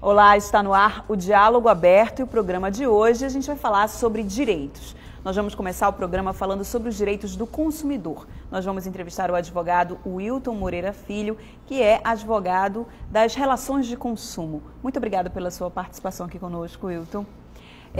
Olá, está no ar o Diálogo Aberto e o programa de hoje a gente vai falar sobre direitos. Nós vamos começar o programa falando sobre os direitos do consumidor. Nós vamos entrevistar o advogado Wilton Moreira Filho, que é advogado das relações de consumo. Muito obrigada pela sua participação aqui conosco, Wilton.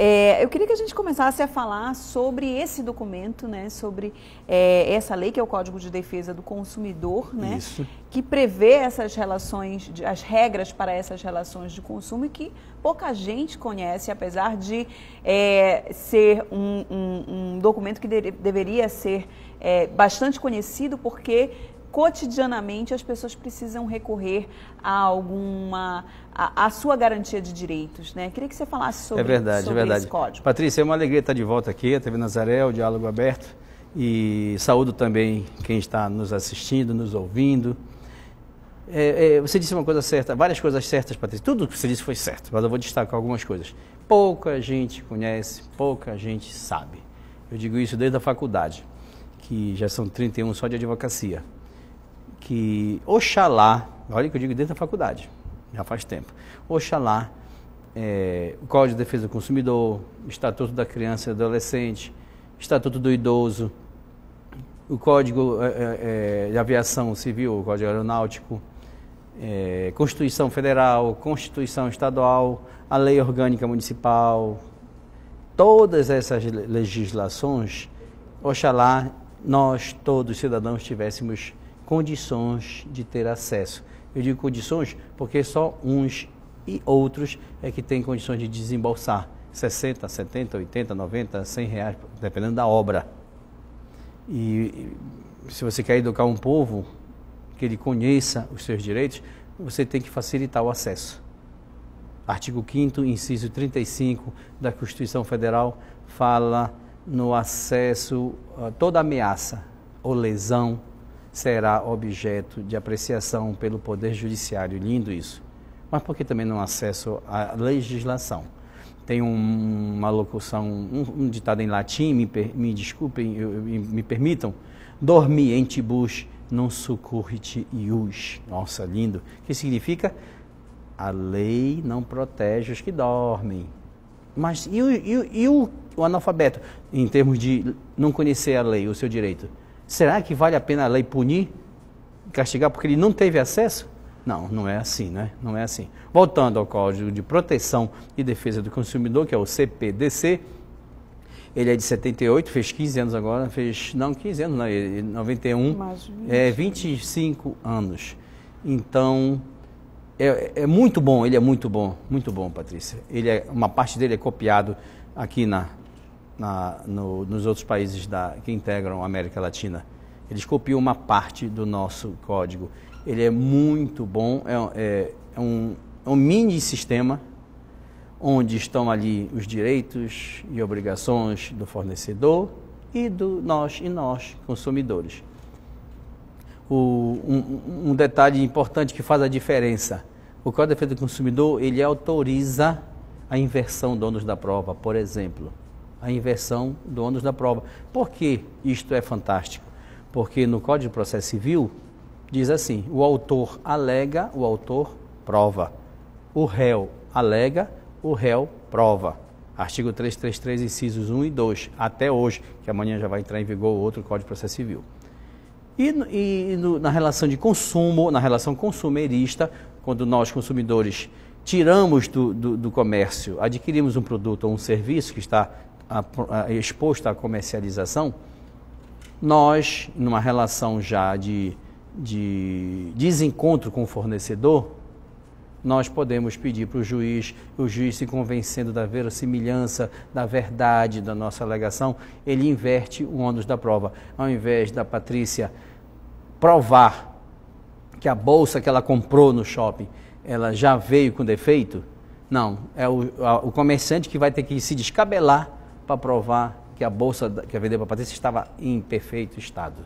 É, eu queria que a gente começasse a falar sobre esse documento, né, sobre é, essa lei que é o Código de Defesa do Consumidor, né, Isso. que prevê essas relações, as regras para essas relações de consumo e que pouca gente conhece, apesar de é, ser um, um, um, documento que de, deveria ser é, bastante conhecido, porque cotidianamente as pessoas precisam recorrer a alguma a, a, sua garantia de direitos, né? Queria que você falasse é sobre, é verdade, sobre é verdade. esse código. Patrícia, é uma alegria estar de volta aqui, a TV Nazaré, o Diálogo Aberto. E saúdo também quem está nos assistindo, nos ouvindo. É, é, você disse uma coisa certa, várias coisas certas, Patrícia. Tudo que você disse foi certo, mas eu vou destacar algumas coisas. Pouca gente conhece, pouca gente sabe. Eu digo isso desde a faculdade, que já são 31 só de advocacia. Que Oxalá, olha o que eu digo desde a faculdade, já faz tempo. Oxalá, é, o Código de Defesa do Consumidor, Estatuto da Criança e Adolescente, Estatuto do Idoso, o Código é, é, é de Aviação Civil, o Código Aeronáutico, é, Constituição Federal, Constituição Estadual, a Lei Orgânica Municipal, todas essas legislações, oxalá nós todos cidadãos tivéssemos condições de ter acesso. Eu digo condições porque só uns e outros é que têm condições de desembolsar 60, 70, 80, 90, 100 reais, dependendo da obra. E se você quer educar um povo, que ele conheça os seus direitos, você tem que facilitar o acesso. Artigo 5 inciso 35 da Constituição Federal fala no acesso a toda ameaça ou lesão será objeto de apreciação pelo Poder Judiciário. Lindo isso. Mas por que também não acesso à legislação? Tem um, uma locução, um, um, ditado em latim, me, me desculpem, eu, eu, me permitam, dormi em tibus non succurrite ius. Nossa, lindo. Que significa? A lei não protege os que dormem. Mas e, e, e o, o analfabeto, em termos de não conhecer a lei, o seu direito? Será que vale a pena a lei punir, castigar porque ele não teve acesso? Não, não é assim, né? Não é assim. Voltando ao Código de Proteção e Defesa do Consumidor, que é o CPDC, ele é de 78, fez 15 anos agora, fez não 15 anos, né? 91, Mais 20. é 25 anos. Então é, é muito bom, ele é muito bom, muito bom, Patrícia. Ele é uma parte dele é copiado aqui na na, no, nos outros países da, que integram a América Latina. Eles copiam uma parte do nosso código. Ele é muito bom, é, é, é um, é um mini sistema onde estão ali os direitos e obrigações do fornecedor e do nós e nós consumidores. O, um, um, detalhe importante que faz a diferença: o Código de Defesa do Consumidor ele autoriza a inversão donos da prova, por exemplo a inversão do ônus da prova. Por que isto é fantástico? Porque no Código de Processo Civil diz assim: o autor alega, o autor prova. O réu alega, o réu prova. Artigo 333, incisos 1 e 2, até hoje, que amanhã já vai entrar em vigor outro Código de Processo Civil. E, e no, na relação de consumo, na relação consumerista, quando nós consumidores tiramos do, do, do comércio, adquirimos um produto ou um serviço que está a, a, exposto à comercialização, nós, numa relação já de, de desencontro com o fornecedor, nós podemos pedir para o juiz, o juiz se convencendo da verossimilhança, da verdade da nossa alegação, ele inverte o ônus da prova. Ao invés da Patrícia provar que a bolsa que ela comprou no shopping, ela já veio com defeito, não, é o, a, o comerciante que vai ter que se descabelar para provar que a bolsa que a vendeu para a Patrícia estava em perfeito estado.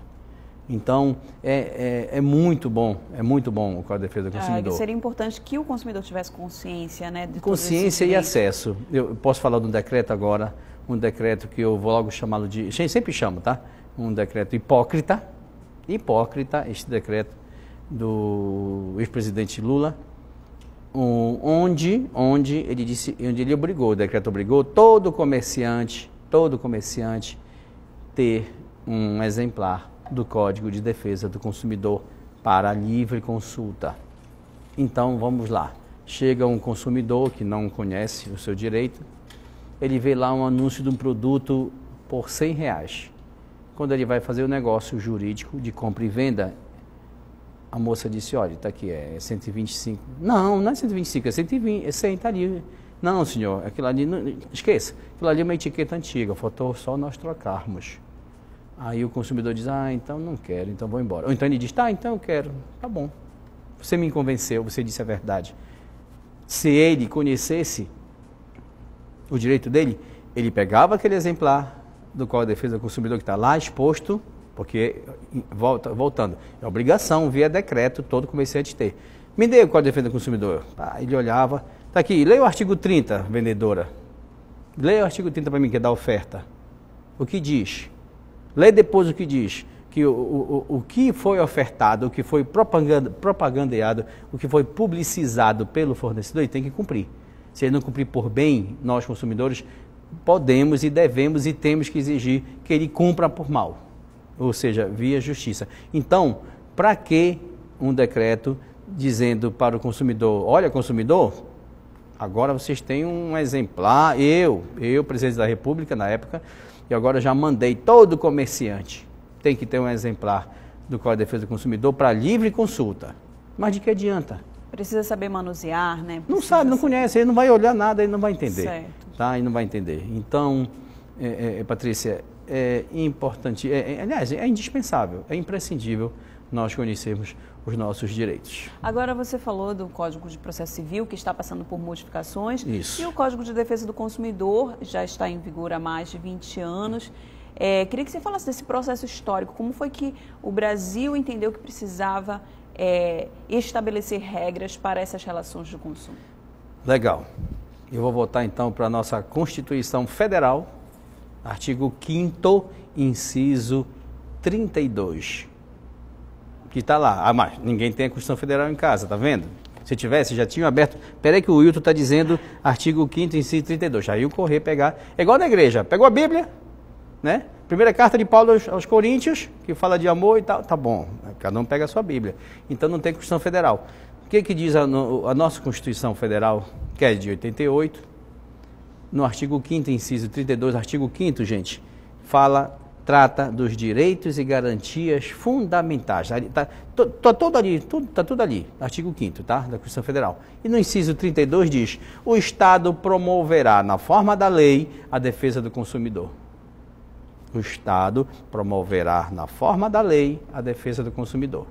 Então, é, é, é, muito bom, é muito bom o Código de Defesa do ah, Consumidor. É, seria importante que o consumidor tivesse consciência, né? consciência e acesso. Eu posso falar de um decreto agora, um decreto que eu vou logo chamá-lo de... Sempre chamo, tá? Um decreto hipócrita, hipócrita, este decreto do ex-presidente Lula, onde, onde ele disse, onde ele obrigou, o decreto obrigou todo comerciante, todo comerciante ter um exemplar do Código de Defesa do Consumidor para livre consulta. Então vamos lá. Chega um consumidor que não conhece o seu direito, ele vê lá um anúncio de um produto por 100 reais. Quando ele vai fazer o negócio jurídico de compra e venda, a moça disse, olha, está aqui, é 125. Não, não é 125, é 120, é 100, está ali. Não, senhor, aquilo ali, não, esqueça, aquilo ali é uma etiqueta antiga, faltou só nós trocarmos. Aí o consumidor diz, ah, então não quero, então vou embora. Ou então ele diz, tá, então eu quero, tá bom. Você me convenceu, você disse a verdade. Se ele conhecesse o direito dele, ele pegava aquele exemplar do qual a defesa do consumidor que está lá exposto porque, volta, voltando, é obrigação, via decreto, todo comerciante ter. Me dê o Código de Defesa do Consumidor. Ah, ele olhava. Tá aqui, leia o artigo 30, vendedora. Leia o artigo 30 para mim, que é da oferta. O que diz? Leia depois o que diz. Que o, o, o que foi ofertado, o que foi propaganda, propagandeado, o que foi publicizado pelo fornecedor, ele tem que cumprir. Se ele não cumprir por bem, nós consumidores podemos e devemos e temos que exigir que ele cumpra por mal ou seja, via justiça. Então, para que um decreto dizendo para o consumidor, olha consumidor, agora vocês têm um exemplar, eu, eu, presidente da república na época, e agora já mandei todo comerciante, tem que ter um exemplar do Código de Defesa do Consumidor para livre consulta. Mas de que adianta? Precisa saber manusear, né? Precisa não sabe, não conhece, ele não vai olhar nada, ele não vai entender. Certo. Tá? Ele não vai entender. Então, é, é, é Patrícia, é importante, é, é, aliás, é indispensável, é imprescindível nós conhecermos os nossos direitos. Agora você falou do Código de Processo Civil que está passando por modificações Isso. e o Código de Defesa do Consumidor já está em vigor há mais de 20 anos. É, queria que você falasse desse processo histórico, como foi que o Brasil entendeu que precisava é, estabelecer regras para essas relações de consumo? Legal. Eu vou voltar então para a nossa Constituição Federal Artigo 5 inciso 32. Que está lá. Ah, mas ninguém tem a Constituição Federal em casa, tá vendo? Se tivesse, já tinham aberto. Peraí que o Wilton está dizendo artigo 5 inciso 32. Aí o correr pegar. É igual na igreja. Pegou a Bíblia, né? Primeira carta de Paulo aos, aos, Coríntios, que fala de amor e tal. Tá bom, cada um pega a sua Bíblia. Então não tem Constituição Federal. O que, que diz a, a nossa Constituição Federal, que é de 88, no artigo 5 inciso 32, artigo 5 gente, fala, trata dos direitos e garantias fundamentais. Está tá, tá tudo ali, tudo, tá tudo ali, artigo 5 tá? da Constituição Federal. E no inciso 32 diz, o Estado promoverá, na forma da lei, a defesa do consumidor. O Estado promoverá, na forma da lei, a defesa do consumidor.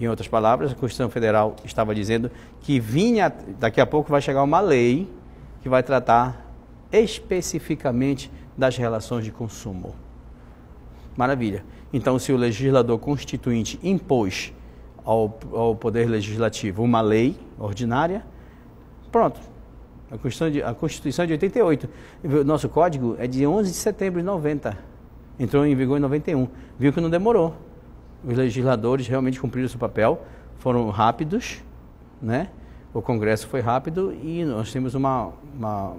Em outras palavras, a Constituição Federal estava dizendo que vinha, daqui a pouco vai chegar uma lei que vai tratar especificamente das relações de consumo. Maravilha. Então, se o legislador constituinte impôs ao, ao Poder Legislativo uma lei ordinária, pronto. A Constituição, de, a Constituição é de 88. Nosso código é de 11 de setembro de 90. Entrou em vigor em 91. Viu que não demorou. Os legisladores realmente cumpriram seu papel, foram rápidos, né? O Congresso foi rápido e nós temos uma, uma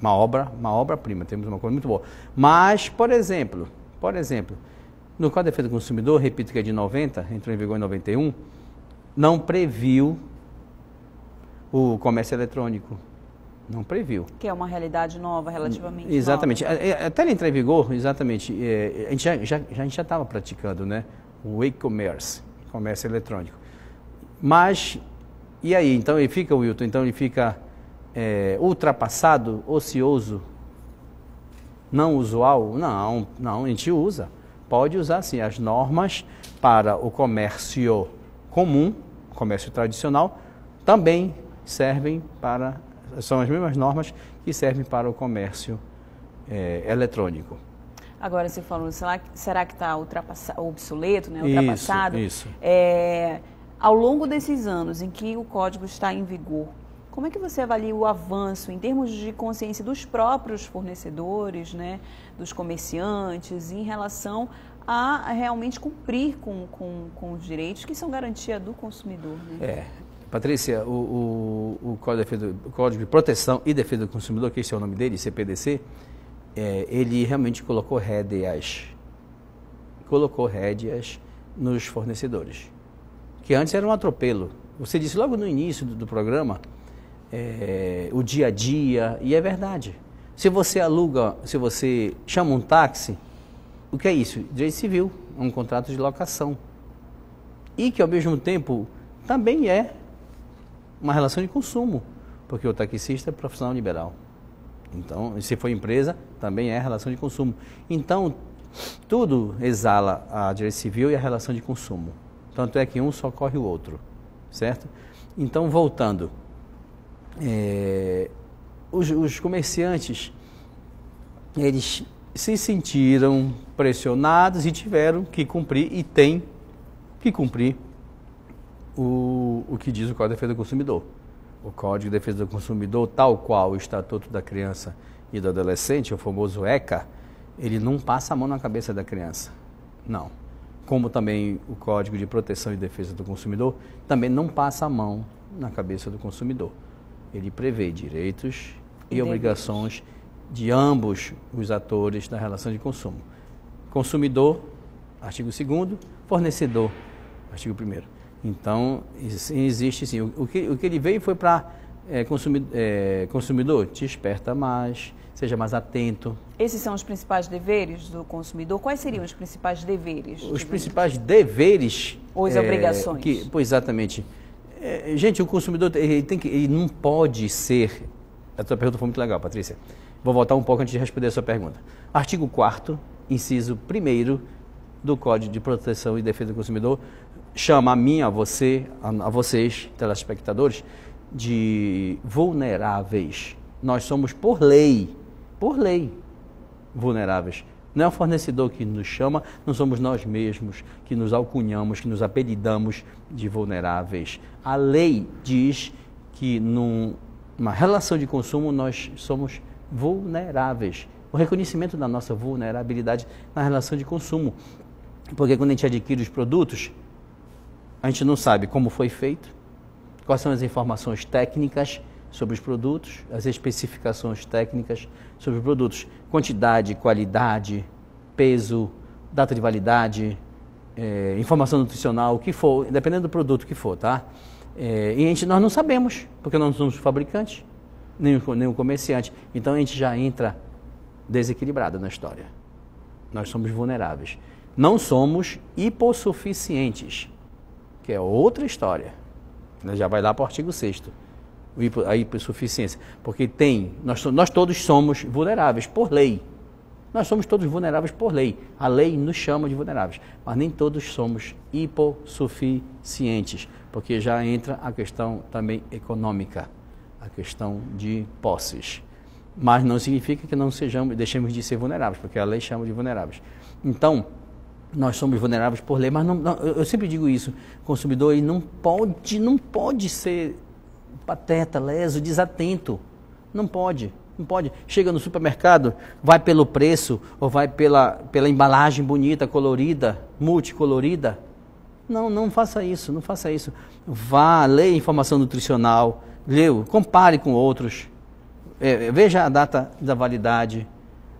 uma obra, uma obra-prima, temos uma coisa muito boa. Mas, por exemplo, por exemplo, no Código de Defesa do Consumidor, repito que é de 90, entrou em vigor em 91, não previu o comércio eletrônico. Não previu. Que é uma realidade nova, relativamente Exatamente. Nova. É, é, até ele entrar em vigor, exatamente, é, a gente já estava já, já, estava praticando né, o e-commerce, comércio eletrônico. Mas, e aí? Então ele fica, Wilton, então ele fica é, ultrapassado, ocioso, não usual? Não, não, a gente usa. Pode usar sim as normas para o comércio comum, comércio tradicional, também servem para são as mesmas normas que servem para o comércio é, eletrônico. Agora você falou, será, que está obsoleto, né? ultrapassado? Isso, isso. É, ao longo desses anos em que o código está em vigor, como é que você avalia o avanço em termos de consciência dos próprios fornecedores, né, dos comerciantes, em relação a realmente cumprir com, com, com os direitos que são garantia do consumidor? Né? É. Patrícia, o, o, o, Código de, o, Código de Proteção e Defesa do Consumidor, que esse é o nome dele, CPDC, é, ele realmente colocou rédeas, colocou rédeas nos fornecedores, que antes era um atropelo. Você disse logo no início do, do programa é, o dia a dia, e é verdade. Se você aluga, se você chama um táxi, o que é isso? Direito civil, é um contrato de locação. E que ao mesmo tempo também é uma relação de consumo, porque o taxista é profissional liberal. Então, se for empresa, também é relação de consumo. Então, tudo exala a direito civil e a relação de consumo. Tanto é que um socorre o outro, certo? Então, voltando, é, os, os comerciantes eles se sentiram pressionados e tiveram que cumprir e têm que cumprir o, o que diz o Código de Defesa do Consumidor. O Código de Defesa do Consumidor, tal qual o Estatuto da Criança e do Adolescente, o famoso ECA, ele não passa a mão na cabeça da criança. Não. Como também o Código de Proteção e Defesa do Consumidor, também não passa a mão na cabeça do consumidor ele prevê direitos e, e obrigações de ambos os atores na relação de consumo. Consumidor, artigo 2 fornecedor, artigo 1 Então, existe sim. O que, o que ele veio foi para é, consumidor, é, consumidor, te esperta mais, seja mais atento. Esses são os principais deveres do consumidor. Quais seriam os principais deveres? Os principais deveres... Ou as é, obrigações. Que, pois, exatamente. Exatamente é, é, gente, o consumidor ele tem que, ele não pode ser. A sua pergunta foi muito legal, Patrícia. Vou voltar um pouco antes de responder a sua pergunta. Artigo 4 inciso 1 do Código de Proteção e Defesa do Consumidor chama a mim, a você, a, a vocês, telespectadores, de vulneráveis. Nós somos por lei, por lei, vulneráveis. Não é o fornecedor que nos chama, não somos nós mesmos que nos alcunhamos, que nos apelidamos de vulneráveis. A lei diz que numa relação de consumo nós somos vulneráveis. O reconhecimento da nossa vulnerabilidade na relação de consumo. Porque quando a gente adquire os produtos, a gente não sabe como foi feito, quais são as informações técnicas sobre os produtos, as especificações técnicas sobre os produtos quantidade, qualidade, peso, data de validade, é, informação nutricional, o que for, dependendo do produto que for, tá? É, e a gente, nós não sabemos, porque nós não somos fabricantes, nem o, nem o comerciante. Então a gente já entra desequilibrado na história. Nós somos vulneráveis. Não somos hipossuficientes, que é outra história. Já vai lá para o artigo 6 a hipossuficiência. Porque tem, nós, nós todos somos vulneráveis por lei. Nós somos todos vulneráveis por lei. A lei nos chama de vulneráveis, mas nem todos somos hipossuficientes, porque já entra a questão também econômica, a questão de posses. Mas não significa que não sejamos, deixemos de ser vulneráveis, porque a lei chama de vulneráveis. Então, nós somos vulneráveis por lei, mas não, não, eu sempre digo isso, consumidor consumidor não pode, não pode ser pateta, leso, desatento. Não pode, não pode. Chega no supermercado, vai pelo preço ou vai pela, pela embalagem bonita, colorida, multicolorida. Não, não faça isso, não faça isso. Vá, leia informação nutricional, leu, compare com outros, é, é, veja a data da validade,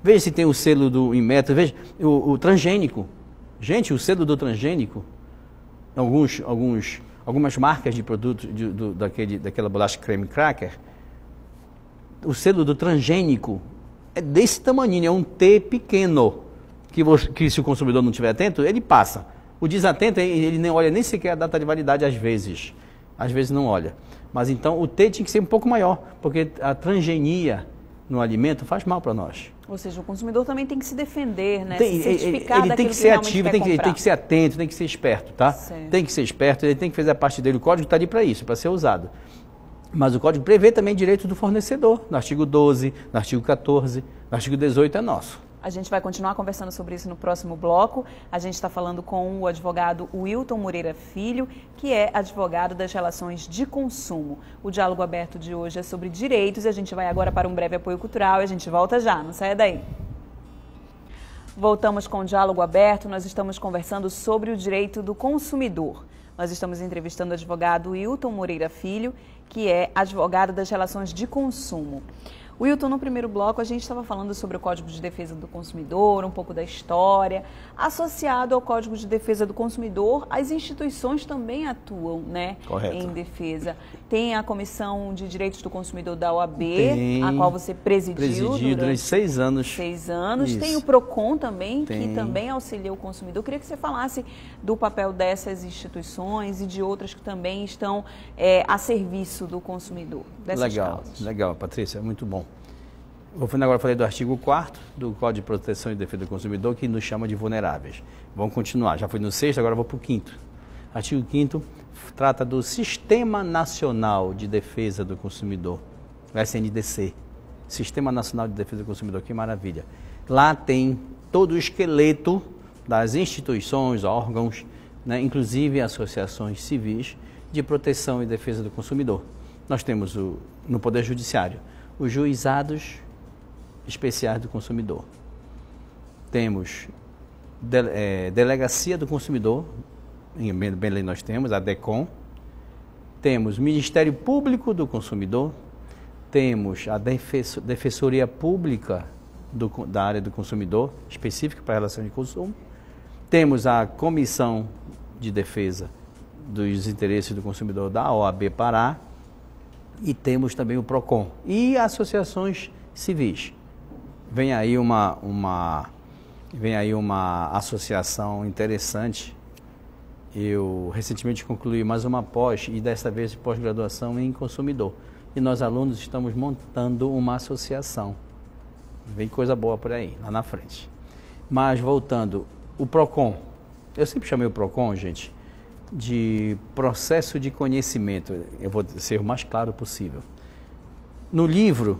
veja se tem o selo do Inmetro, veja o, o transgênico. Gente, o selo do transgênico, alguns, alguns algumas marcas de produto de, do, daquele, daquela bolacha creme cracker, o selo do transgênico é desse tamanho, é um T pequeno, que, você, que se o consumidor não estiver atento, ele passa. O desatento, ele nem olha nem sequer a data de validade às vezes. Às vezes não olha. Mas então o T tinha que ser um pouco maior, porque a transgenia no alimento faz mal para nós. Ou seja, o consumidor também tem que se defender, né? Tem, se certificar ele tem que ser que ativo, tem que, tem que ser atento, tem que ser esperto, tá? Certo. Tem que ser esperto, ele tem que fazer a parte dele. O código está ali para isso, para ser usado. Mas o código prevê também direitos do fornecedor, no artigo 12, no artigo 14, no artigo 18 é nosso. A gente vai continuar conversando sobre isso no próximo bloco. A gente está falando com o advogado Wilton Moreira Filho, que é advogado das relações de consumo. O diálogo aberto de hoje é sobre direitos e a gente vai agora para um breve apoio cultural e a gente volta já. Não saia daí. Voltamos com o diálogo aberto. Nós estamos conversando sobre o direito do consumidor. Nós estamos entrevistando o advogado Wilton Moreira Filho, que é advogado das relações de consumo. Wilton, no primeiro bloco a gente estava falando sobre o Código de Defesa do Consumidor, um pouco da história. Associado ao Código de Defesa do Consumidor, as instituições também atuam, né? Correto. Em defesa. Tem a Comissão de Direitos do Consumidor da OAB, Tem. a qual você presidiu. Presidi durante, seis anos. Seis anos. Isso. Tem o PROCON também, Tem. que também auxilia o consumidor. Eu queria que você falasse do papel dessas instituições e de outras que também estão é, a serviço do consumidor. legal, causas. legal, Patrícia, muito bom. Vou Voltando agora, falei do artigo 4 do Código de Proteção e Defesa do Consumidor, que nos chama de vulneráveis. Vamos continuar. Já fui no sexto, agora vou para o quinto. Artigo 5 trata do Sistema Nacional de Defesa do Consumidor, o SNDC. Sistema Nacional de Defesa do Consumidor, que maravilha. Lá tem todo o esqueleto das instituições, órgãos, né, inclusive associações civis, de proteção e defesa do consumidor. Nós temos o, no Poder Judiciário os juizados especiais do consumidor. Temos é, Delegacia do Consumidor, em Belém nós temos, a DECOM, temos Ministério Público do Consumidor, temos a Defensoria Pública do, da área do consumidor, específica para relação de consumo, temos a Comissão de Defesa dos Interesses do Consumidor da OAB Pará, e temos também o PROCON e associações civis vem aí uma, uma, vem aí uma associação interessante. Eu recentemente concluí mais uma pós e desta vez pós-graduação em consumidor. E nós alunos estamos montando uma associação. Vem coisa boa por aí, lá na frente. Mas voltando, o Procon. Eu sempre chamei o Procon, gente, de processo de conhecimento. Eu vou ser o mais claro possível. No livro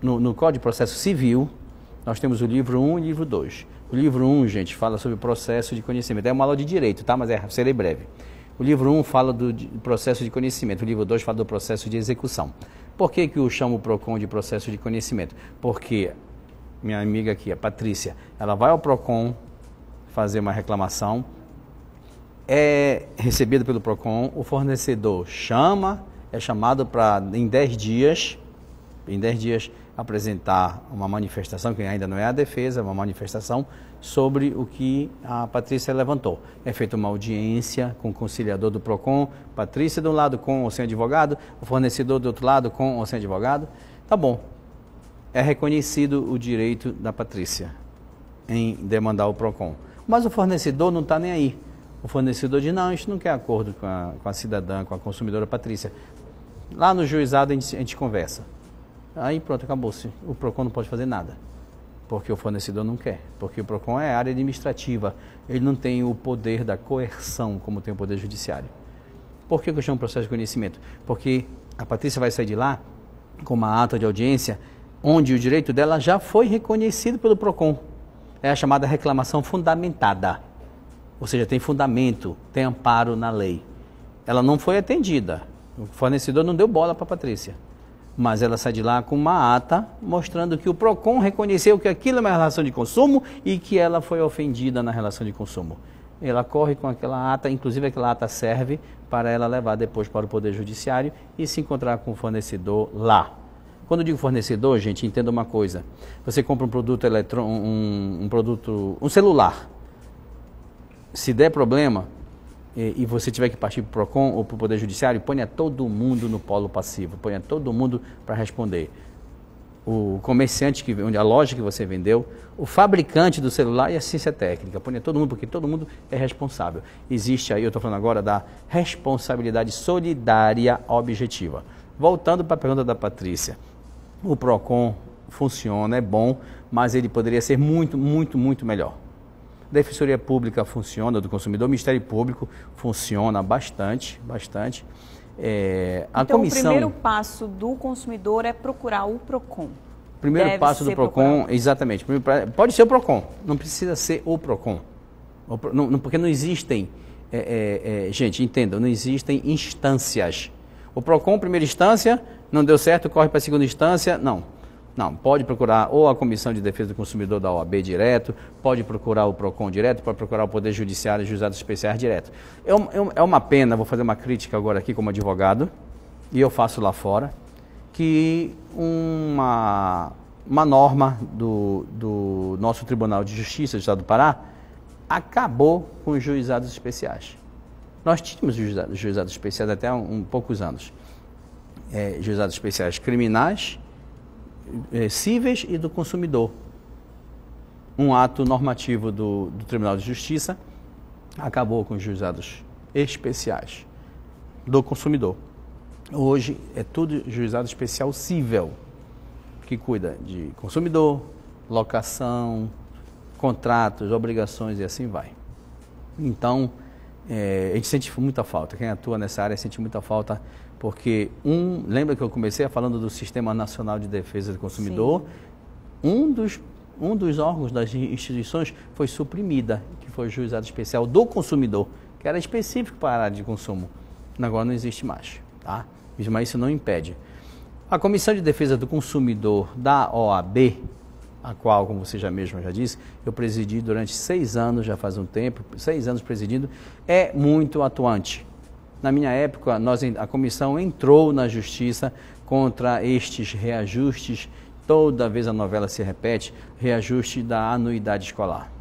no, no Código de Processo Civil, nós temos o livro 1 e o livro 2. O livro 1, gente, fala sobre o processo de conhecimento. É uma aula de direito, tá? Mas é, serei breve. O livro 1 fala do processo de conhecimento, o livro 2 fala do processo de execução. Por que, que eu chamo o PROCON de processo de conhecimento? Porque minha amiga aqui, a Patrícia, ela vai ao PROCON fazer uma reclamação, é recebida pelo PROCON, o fornecedor chama, é chamado para em 10 dias, em 10 dias apresentar uma manifestação, que ainda não é a defesa, é uma manifestação sobre o que a Patrícia levantou. É feita uma audiência com o conciliador do PROCON, Patrícia de um lado com o sem advogado, o fornecedor do outro lado com o sem advogado. Tá bom. É reconhecido o direito da Patrícia em demandar o PROCON. Mas o fornecedor não está nem aí. O fornecedor diz, não, a gente não quer acordo com a, com a cidadã, com a consumidora Patrícia. Lá no juizado a gente, a gente conversa. Aí pronto, acabou-se. O PROCON não pode fazer nada, porque o fornecedor não quer. Porque o PROCON é área administrativa, ele não tem o poder da coerção como tem o Poder Judiciário. Por que eu chamo processo de conhecimento? Porque a Patrícia vai sair de lá com uma ata de audiência onde o direito dela já foi reconhecido pelo PROCON. É a chamada reclamação fundamentada. Ou seja, tem fundamento, tem amparo na lei. Ela não foi atendida. O fornecedor não deu bola para a Patrícia mas ela sai de lá com uma ata mostrando que o PROCON reconheceu que aquilo é uma relação de consumo e que ela foi ofendida na relação de consumo. Ela corre com aquela ata, inclusive aquela ata serve para ela levar depois para o Poder Judiciário e se encontrar com o fornecedor lá. Quando eu digo fornecedor, gente, entenda uma coisa. Você compra um produto eletrônico, um, um produto, um celular. Se der problema, e, você tiver que partir para o PROCON ou para o Poder Judiciário, ponha todo mundo no polo passivo, ponha todo mundo para responder. O comerciante, que, a loja que você vendeu, o fabricante do celular e a ciência técnica. Ponha todo mundo, porque todo mundo é responsável. Existe aí, eu estou falando agora, da responsabilidade solidária objetiva. Voltando para a pergunta da Patrícia, o PROCON funciona, é bom, mas ele poderia ser muito, muito, muito melhor da Defensoria Pública funciona, do consumidor, o Ministério Público funciona bastante, bastante. É, a então, comissão... o primeiro passo do consumidor é procurar o PROCON. Primeiro Deve passo do PROCON, procurado. exatamente. Pode ser o PROCON, não precisa ser o PROCON. porque não existem, é, é, é gente, entenda, não existem instâncias. O PROCON, primeira instância, não deu certo, corre para a segunda instância, não. Não, pode procurar ou a Comissão de Defesa do Consumidor da OAB direto, pode procurar o PROCON direto, pode procurar o Poder Judiciário e Juizados Especiais direto. É, é, é uma pena, vou fazer uma crítica agora aqui como advogado, e eu faço lá fora, que uma, uma norma do, do nosso Tribunal de Justiça do Estado do Pará acabou com os juizados especiais. Nós tínhamos juizados, especiais até um, um poucos anos. É, juizados especiais criminais é, cíveis e do consumidor. Um ato normativo do, do Tribunal de Justiça acabou com os juizados especiais do consumidor. Hoje é tudo juizado especial cível, que cuida de consumidor, locação, contratos, obrigações e assim vai. Então, é, a gente sente muita falta. Quem atua nessa área sente muita falta, porque um, lembra que eu comecei falando do Sistema Nacional de Defesa do Consumidor? Sim. Um dos um dos órgãos das instituições foi suprimida, que foi o juizado especial do consumidor, que era específico para a área de consumo. Agora não existe mais, tá? Mas isso não impede. A Comissão de Defesa do Consumidor da OAB, a qual, como você já mesmo já disse, eu presidi durante seis anos, já faz um tempo, seis anos presidindo, é muito atuante. Na minha época, nós, a comissão entrou na justiça contra estes reajustes. Toda vez a novela se repete: reajuste da anuidade escolar.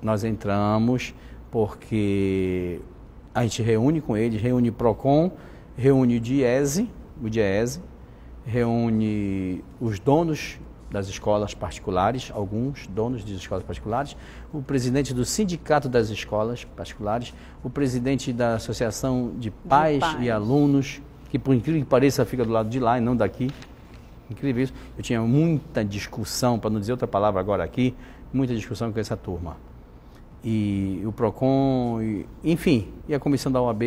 Nós entramos porque a gente reúne com eles, reúne PROCON, reúne o DIESE, o DIESE, reúne os donos das escolas particulares, alguns donos de escolas particulares, o presidente do Sindicato das Escolas Particulares, o presidente da Associação de Pais, Pais. e Alunos, que por incrível que pareça fica do lado de lá e não daqui. Incrível isso. Eu tinha muita discussão, para não dizer outra palavra agora aqui, muita discussão com essa turma. E o PROCON, e, enfim, e a comissão da OAB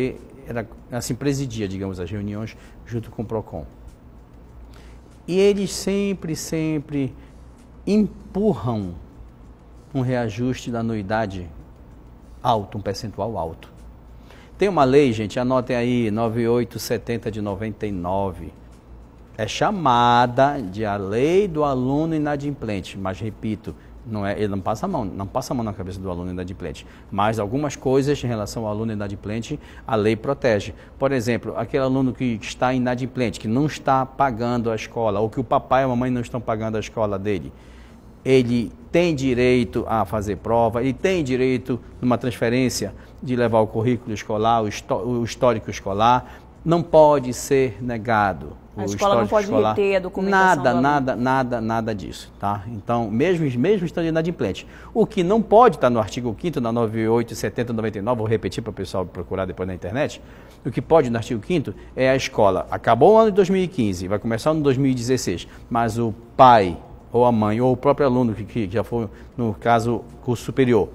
era assim presidia, digamos, as reuniões junto com o PROCON. E eles sempre, sempre empurram um reajuste da anuidade alto, um percentual alto. Tem uma lei, gente, anotem aí, 9870 de 99. É chamada de a lei do aluno inadimplente, mas repito, não é, ele não passa a mão, não passa a mão na cabeça do aluno em idade Mas algumas coisas em relação ao aluno em idade a lei protege. Por exemplo, aquele aluno que está em idade que não está pagando a escola, ou que o papai e a mamãe não estão pagando a escola dele, ele tem direito a fazer prova, ele tem direito, numa transferência, de levar o currículo escolar, o, o histórico escolar, não pode ser negado. A escola não pode escolar, reter a documentação. Nada, do nada, nada, nada disso, tá? Então, mesmo, mesmo estando inadimplente. O que não pode estar tá no artigo 5 na 98, 99, vou repetir para o pessoal procurar depois na internet, o que pode no artigo 5 é a escola. Acabou o ano de 2015, vai começar no 2016, mas o pai ou a mãe ou o próprio aluno que, que já foi, no caso, curso superior,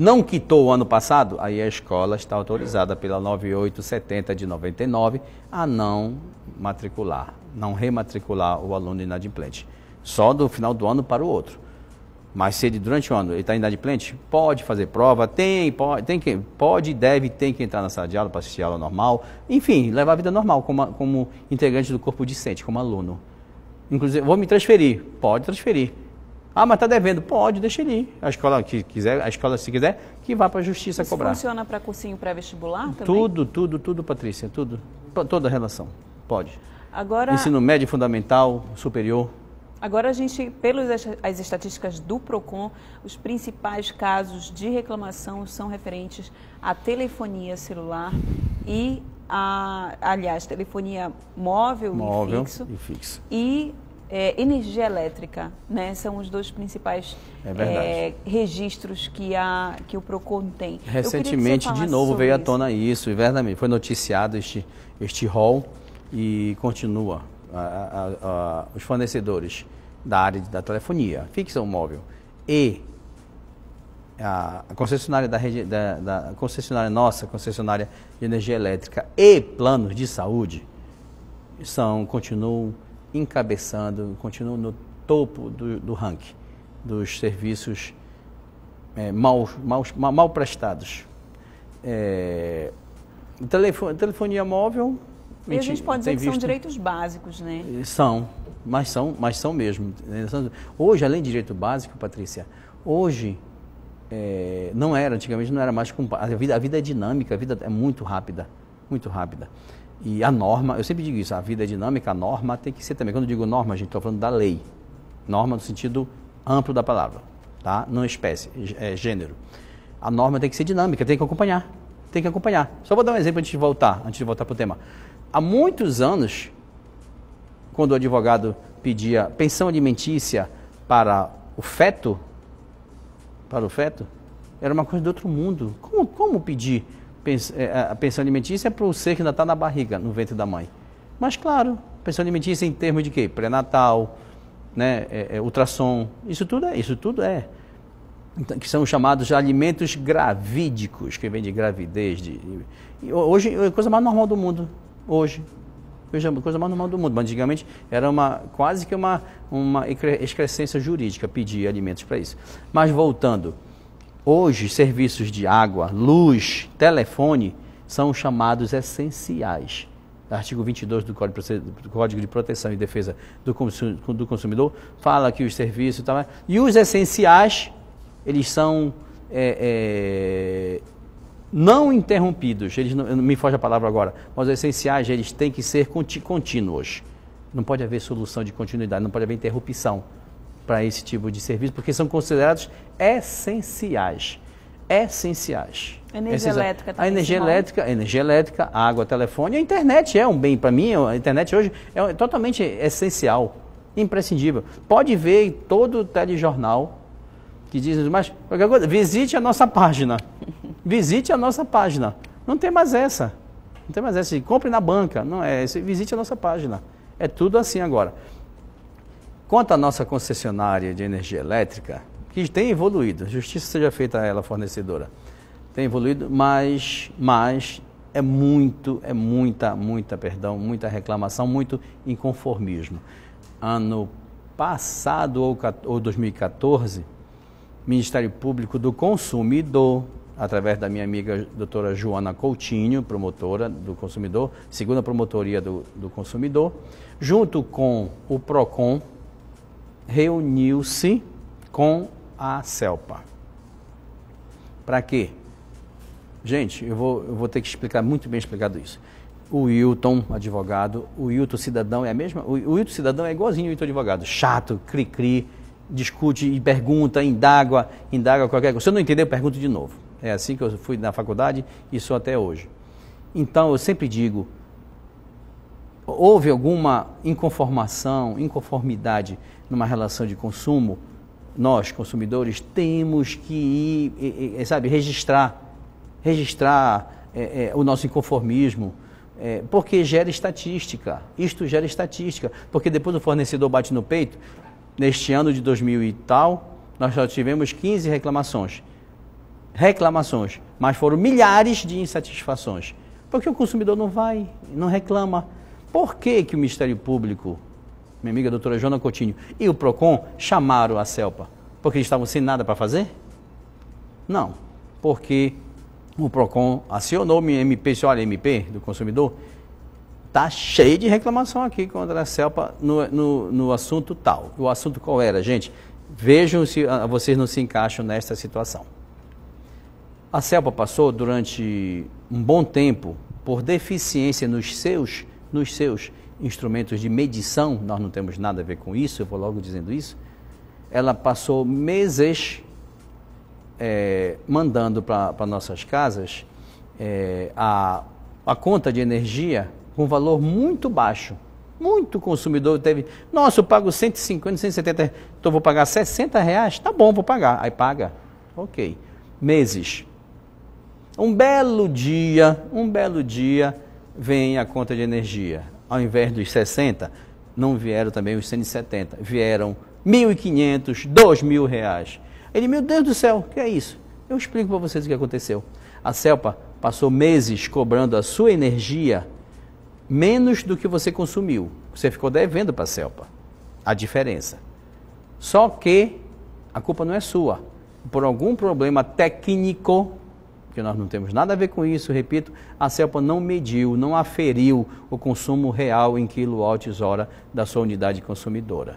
não quitou o ano passado, aí a escola está autorizada pela 9870 de 99 a não matricular, não rematricular o aluno inadimplente. Só do final do ano para o outro. Mas se ele durante o ano ele está inadimplente, pode fazer prova, tem, pode, tem que, pode, deve, tem que entrar na sala de aula para assistir a aula normal, enfim, levar a vida normal como, como integrante do corpo discente, como aluno. Inclusive, vou me transferir, pode transferir. Ah, mas está devendo. Pode, deixa ele ir. A escola que quiser, a escola se quiser, que vá para a justiça Isso cobrar. Funciona para cursinho pré-vestibular também? Tudo, tudo, tudo, Patrícia, tudo. Toda a relação. Pode. Agora, Ensino médio, fundamental, superior. Agora a gente, pelas as estatísticas do Procon, os principais casos de reclamação são referentes à telefonia celular e a, aliás, telefonia móvel, móvel e fixo. E, fixo. e é, energia elétrica, né? São os dois principais é é, registros que, a, que o PROCON tem. Recentemente, de novo, veio à tona isso, e verdade, foi noticiado este, este rol e continua. A, a, a, os fornecedores da área da telefonia fixa ou móvel e a concessionária da, da, da concessionária nossa, concessionária de energia elétrica e planos de saúde são continuam encabeçando, continuo no topo do, do ranking dos serviços é, mal, mal, mal prestados. É, telefone, telefonia móvel. E a gente pode dizer que visto, são direitos básicos, né? É, são, mas são, mas são mesmo. Hoje, além de direito básico, Patrícia, hoje é, não era, antigamente não era mais com a vida, a vida é dinâmica, a vida é muito rápida, muito rápida. E a norma, eu sempre digo isso, a vida é dinâmica, a norma tem que ser também. Quando eu digo norma, a gente está falando da lei. Norma no sentido amplo da palavra, tá? Não espécie, é gênero. A norma tem que ser dinâmica, tem que acompanhar. Tem que acompanhar. Só vou dar um exemplo antes de voltar, antes de voltar para o tema. Há muitos anos, quando o advogado pedia pensão alimentícia para o feto, para o feto, era uma coisa de outro mundo. Como, como pedir é, a pensão alimentícia é para o ser que ainda está na barriga, no ventre da mãe. Mas, claro, pensão alimentícia em termos de quê? Pré-natal, né, é, é, ultrassom, isso tudo é, isso tudo é. Então, que são chamados de alimentos gravídicos, que vem de gravidez. De, e hoje é a coisa mais normal do mundo, hoje. Veja, a coisa mais normal do mundo. Mas antigamente era uma, quase que uma, uma excrescência jurídica pedir alimentos para isso. Mas voltando Hoje, serviços de água, luz, telefone são chamados essenciais. Artigo 22 do Código de Proteção e Defesa do Consumidor fala que os serviços tá, e os essenciais eles são é, é, não interrompidos. Eles não, me foge a palavra agora, mas os essenciais eles têm que ser contínuos. Não pode haver solução de continuidade, não pode haver interrupção para esse tipo de serviço, porque são considerados essenciais. Essenciais. Energia Essenciais. elétrica também. A energia elétrica, energia elétrica, água, telefone, a internet é um bem. Para mim, a internet hoje é totalmente essencial, imprescindível. Pode ver todo o telejornal que diz, mas coisa, visite a nossa página. Visite a nossa página. Não tem mais essa. Não tem mais essa. Compre na banca. Não é. Visite a nossa página. É tudo assim agora. Quanto à nossa concessionária de energia elétrica, que tem evoluído, justiça seja feita a ela, fornecedora, tem evoluído, mas, mas é muito, é muita, muita, perdão, muita reclamação, muito inconformismo. Ano passado ou, ou 2014, Ministério Público do Consumidor, através da minha amiga doutora Joana Coutinho, promotora do consumidor, segunda promotoria do, do consumidor, junto com o PROCON, reuniu-se com a CELPA. Para quê? Gente, eu vou, eu vou ter que explicar muito bem explicado isso. O Wilton, advogado, o Wilton cidadão é a mesma. O Wilton cidadão é igualzinho o Wilton advogado. Chato, cri-cri, discute e pergunta, indaga, indaga qualquer coisa. Se eu não entender, eu pergunto de novo. É assim que eu fui na faculdade e sou até hoje. Então eu sempre digo, houve alguma inconformação, inconformidade numa relação de consumo, nós consumidores temos que ir, sabe, registrar, registrar é, é, o nosso inconformismo, é, porque gera estatística. Isto gera estatística, porque depois o fornecedor bate no peito. Neste ano de 2000 e tal, nós só tivemos 15 reclamações, reclamações, mas foram milhares de insatisfações, porque o consumidor não vai, não reclama por que, que o Ministério Público, minha amiga doutora Joana Coutinho, e o PROCON chamaram a CELPA? Porque eles estavam sem nada para fazer? Não, porque o PROCON acionou o MP, olha, MP do consumidor, tá cheio de reclamação aqui contra a CELPA no, no, no assunto tal. O assunto qual era, gente? Vejam se a, ah, vocês não se encaixam nesta situação. A CELPA passou durante um bom tempo por deficiência nos seus nos seus instrumentos de medição, nós não temos nada a ver com isso, eu vou logo dizendo isso, ela passou meses é, mandando para nossas casas é, a, a conta de energia com valor muito baixo. Muito consumidor teve, nossa, eu pago 150, 170, então vou pagar 60 reais? Tá bom, vou pagar. Aí paga. Ok. Meses. Um belo dia, um belo dia, vem a conta de energia. Ao invés dos 60, não vieram também os 170, vieram 1.500, 2.000 reais. Ele, meu Deus do céu, o que é isso? Eu explico para vocês o que aconteceu. A CELPA passou meses cobrando a sua energia menos do que você consumiu. Você ficou devendo para a CELPA a diferença. Só que a culpa não é sua. Por algum problema técnico, porque nós não temos nada a ver com isso, repito, a CELPA não mediu, não aferiu o consumo real em quilowatt-hora da sua unidade consumidora.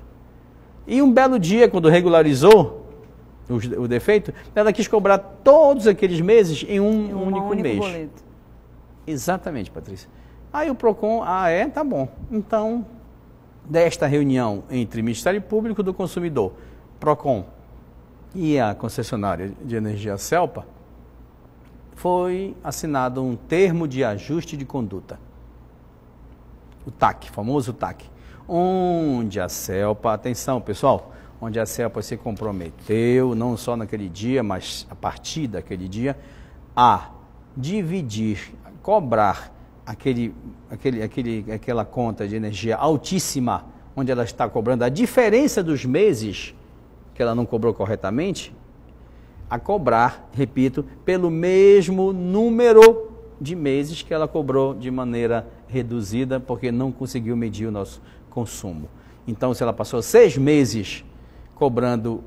E um belo dia, quando regularizou o, o, defeito, ela quis cobrar todos aqueles meses em um, em um único, único mês. Boleto. Exatamente, Patrícia. Aí o PROCON, ah é, tá bom. Então, desta reunião entre Ministério Público do Consumidor, PROCON e a concessionária de energia CELPA, foi assinado um termo de ajuste de conduta, o TAC, famoso TAC, onde a CELPA, atenção pessoal, onde a CELPA se comprometeu, não só naquele dia, mas a partir daquele dia, a dividir, cobrar aquele, aquele, aquele, aquela conta de energia altíssima, onde ela está cobrando a diferença dos meses que ela não cobrou corretamente, a cobrar, repito, pelo mesmo número de meses que ela cobrou de maneira reduzida, porque não conseguiu medir o nosso consumo. Então, se ela passou seis meses cobrando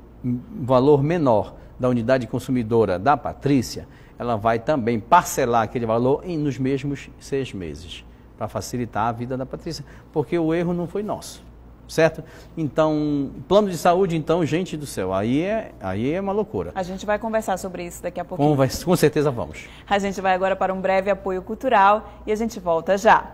valor menor da unidade consumidora da Patrícia, ela vai também parcelar aquele valor em, nos mesmos seis meses, para facilitar a vida da Patrícia, porque o erro não foi nosso certo? Então, plano de saúde, então, gente do céu, aí é, aí é uma loucura. A gente vai conversar sobre isso daqui a pouquinho. com, com certeza vamos. A gente vai agora para um breve apoio cultural e a gente volta já.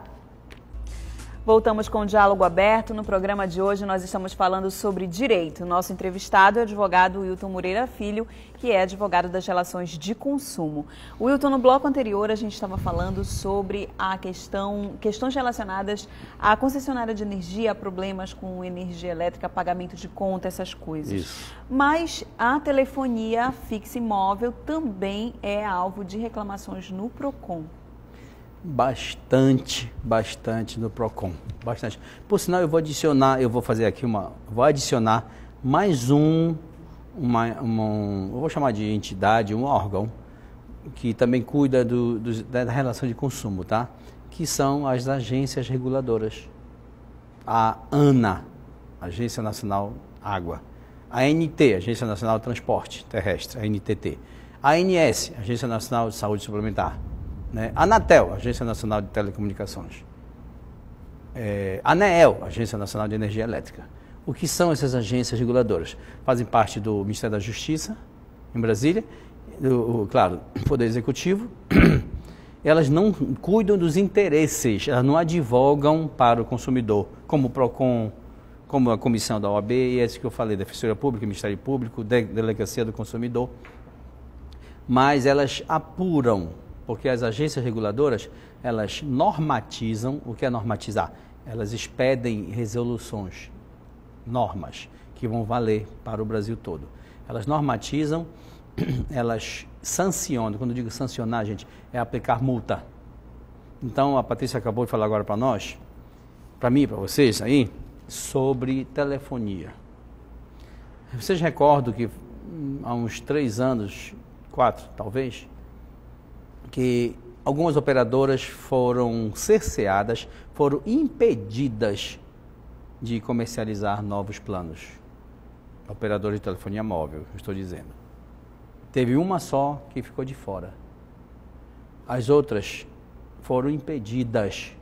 Voltamos com o Diálogo Aberto. No programa de hoje nós estamos falando sobre direito. Nosso entrevistado é o advogado Wilton Moreira Filho, que é advogado das relações de consumo. Wilton, no bloco anterior a gente estava falando sobre a questão, questões relacionadas à concessionária de energia, problemas com energia elétrica, pagamento de conta, essas coisas. Isso. Mas a telefonia fixa e móvel também é alvo de reclamações no PROCON bastante, bastante no Procon, bastante. Por sinal, eu vou adicionar, eu vou fazer aqui uma, vou adicionar mais um, uma, uma eu vou chamar de entidade, um órgão que também cuida do, do, da relação de consumo, tá? Que são as agências reguladoras, a ANA, Agência Nacional Água, a NT, Agência Nacional Transporte Terrestre, a NTT, a ANS, Agência Nacional de Saúde Suplementar né? Anatel, Agência Nacional de Telecomunicações. É, ANEEL, Agência Nacional de Energia Elétrica. O que são essas agências reguladoras? Fazem parte do Ministério da Justiça, em Brasília, do, claro, Poder Executivo. Elas não cuidam dos interesses, elas não advogam para o consumidor, como o PROCON, como a comissão da OAB, e esse é que eu falei, Defensoria Pública, Ministério Público, Delegacia do Consumidor. Mas elas apuram porque as agências reguladoras, elas normatizam, o que é normatizar? Elas expedem resoluções, normas, que vão valer para o Brasil todo. Elas normatizam, elas sancionam, quando eu digo sancionar, gente, é aplicar multa. Então, a Patrícia acabou de falar agora para nós, para mim, para vocês aí, sobre telefonia. Vocês recordam que hum, há uns três anos, quatro talvez, que algumas operadoras foram cerceadas, foram impedidas de comercializar novos planos. Operadores de telefonia móvel, estou dizendo. Teve uma só que ficou de fora. As outras foram impedidas.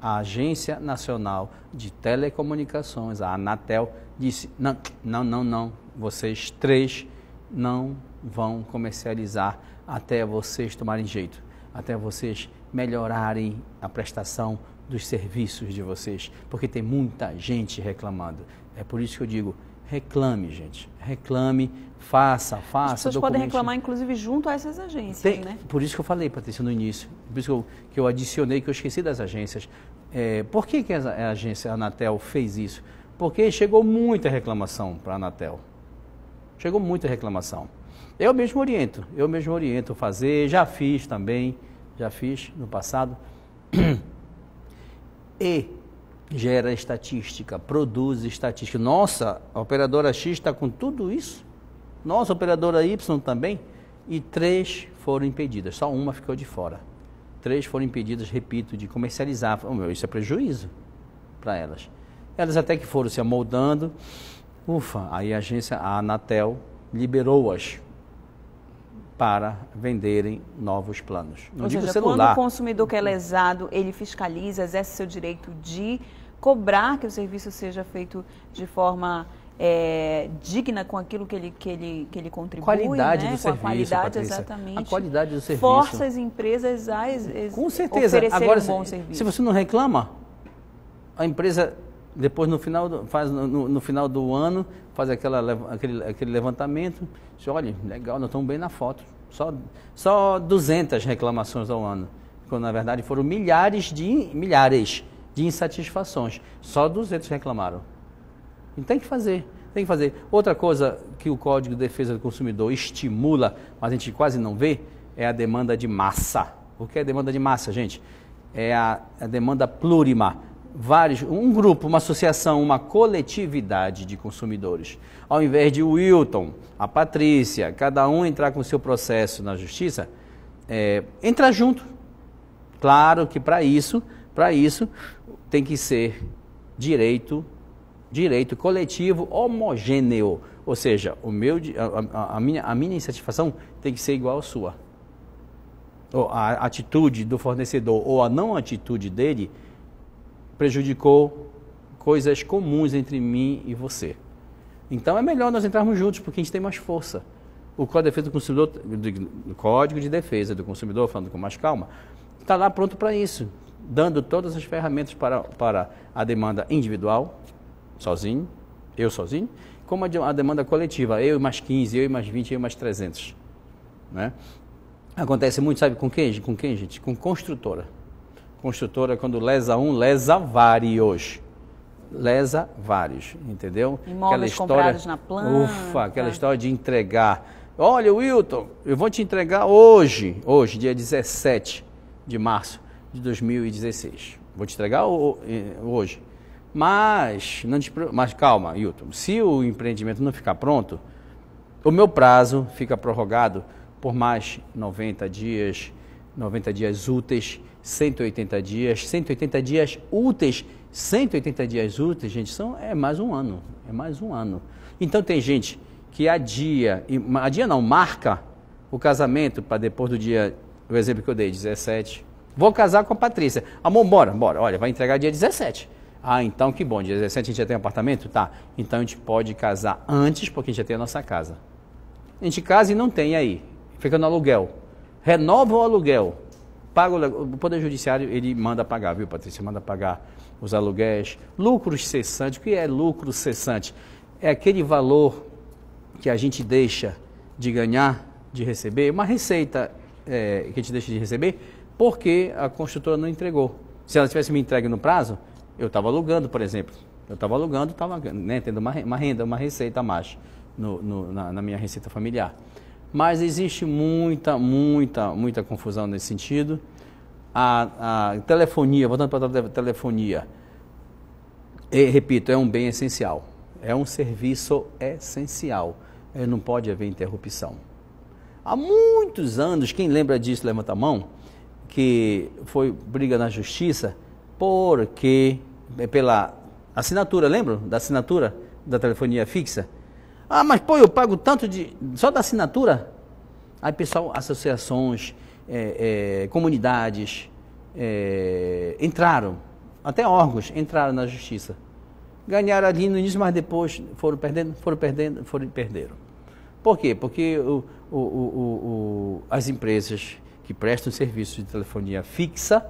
A Agência Nacional de Telecomunicações, a Anatel, disse: não, não, não, não, vocês três não vão comercializar até vocês tomarem jeito, até vocês melhorarem a prestação dos serviços de vocês, porque tem muita gente reclamando. É por isso que eu digo, reclame, gente. Reclame, faça, faça. As pessoas podem reclamar, inclusive, junto a essas agências, Tem, né? Por isso que eu falei, Patrícia, no início. Por isso que eu, que eu adicionei, que eu esqueci das agências. É, por que, que a, agência a Anatel fez isso? Porque chegou muita reclamação para a Anatel. Chegou muita reclamação. Eu mesmo oriento, eu mesmo oriento fazer, já fiz também, já fiz no passado. E gera estatística, produz estatística. Nossa, a operadora X está com tudo isso? Nossa, a operadora Y também? E três foram impedidas, só uma ficou de fora. Três foram impedidas, repito, de comercializar. Oh, meu, isso é prejuízo para elas. Elas até que foram se amoldando. Ufa, aí a agência, a Anatel, liberou-as para venderem novos planos. Não Ou digo seja, celular. Quando o consumidor que é lesado, ele fiscaliza, exerce seu direito de cobrar que o serviço seja feito de forma é, digna com aquilo que ele, que ele, que ele contribui. Qualidade né? do com serviço. A qualidade, exatamente. A qualidade do serviço. Força as empresas a ex, ex, com certeza. Agora, um se você não reclama, a empresa depois, no final do, faz, no, no final do ano, faz aquela, aquele, aquele levantamento. Diz, olha, legal, nós estamos bem na foto. Só, só 200 reclamações ao ano. Quando, na verdade, foram milhares de, milhares de insatisfações. Só 200 reclamaram. Então, tem que fazer. Tem que fazer. Outra coisa que o Código de Defesa do Consumidor estimula, mas a gente quase não vê, é a demanda de massa. O que é demanda de massa, gente? É a, a demanda plurima vários, um grupo, uma associação, uma coletividade de consumidores. Ao invés de o Wilton, a Patrícia, cada um entrar com o seu processo na justiça, é, entrar junto. Claro que para isso, para isso tem que ser direito, direito coletivo homogêneo. Ou seja, o meu, a, a minha, a minha insatisfação tem que ser igual à sua. Ou a atitude do fornecedor ou a não atitude dele prejudicou coisas comuns entre mim e você. Então é melhor nós entrarmos juntos, porque a gente tem mais força. O Código de Defesa do Consumidor, o Código de Defesa do Consumidor, falando com mais calma, está lá pronto para isso, dando todas as ferramentas para, para a demanda individual, sozinho, eu sozinho, como a, demanda coletiva, eu e mais 15, eu e mais 20, eu e mais 300. Né? Acontece muito, sabe com quem, com quem, gente? Com construtora construtora, quando lesa um, lesa vários. Lesa vários, entendeu? Imóveis aquela história, comprados na planta. Ufa, aquela história de entregar. Olha, Wilton, eu vou te entregar hoje, hoje, dia 17 de março de 2016. Vou te entregar hoje. Mas, não te, mas calma, Hilton, se o empreendimento não ficar pronto, o meu prazo fica prorrogado por mais 90 dias, 90 dias úteis. 180 dias, 180 dias úteis, 180 dias úteis, gente, são é mais um ano, é mais um ano. Então tem gente que adia, adia não, marca o casamento para depois do dia, o exemplo que eu dei, 17. Vou casar com a Patrícia. Amor, bora, bora. Olha, vai entregar dia 17. Ah, então que bom, dia 17 a gente já tem um apartamento? Tá. Então a gente pode casar antes, porque a gente já tem a nossa casa. A gente casa e não tem aí. Fica no aluguel. Renova o aluguel. Paga o, Poder Judiciário, ele manda pagar, viu, Patrícia? Manda pagar os aluguéis. Lucros cessantes. O que é lucro cessante? É aquele valor que a gente deixa de ganhar, de receber, uma receita é, que a gente deixa de receber, porque a construtora não entregou. Se ela tivesse me entregue no prazo, eu estava alugando, por exemplo. Eu estava alugando, estava né, tendo uma, uma, renda, uma receita a mais no, no, na, na minha receita familiar. Mas existe muita, muita, muita confusão nesse sentido. A, a telefonia, voltando para a telefonia, e, repito, é um bem essencial, é um serviço essencial, é, não pode haver interrupção. Há muitos anos, quem lembra disso, levanta a mão, que foi briga na justiça porque é, pela assinatura, lembram da assinatura da telefonia fixa? Ah, mas pô, eu pago tanto de. só da assinatura? Aí, pessoal, associações, é, é, comunidades é, entraram, até órgãos entraram na justiça. Ganharam ali no início, mas depois foram perdendo, foram perdendo, foram perderam. Por quê? Porque o, o, o, as empresas que prestam serviços de telefonia fixa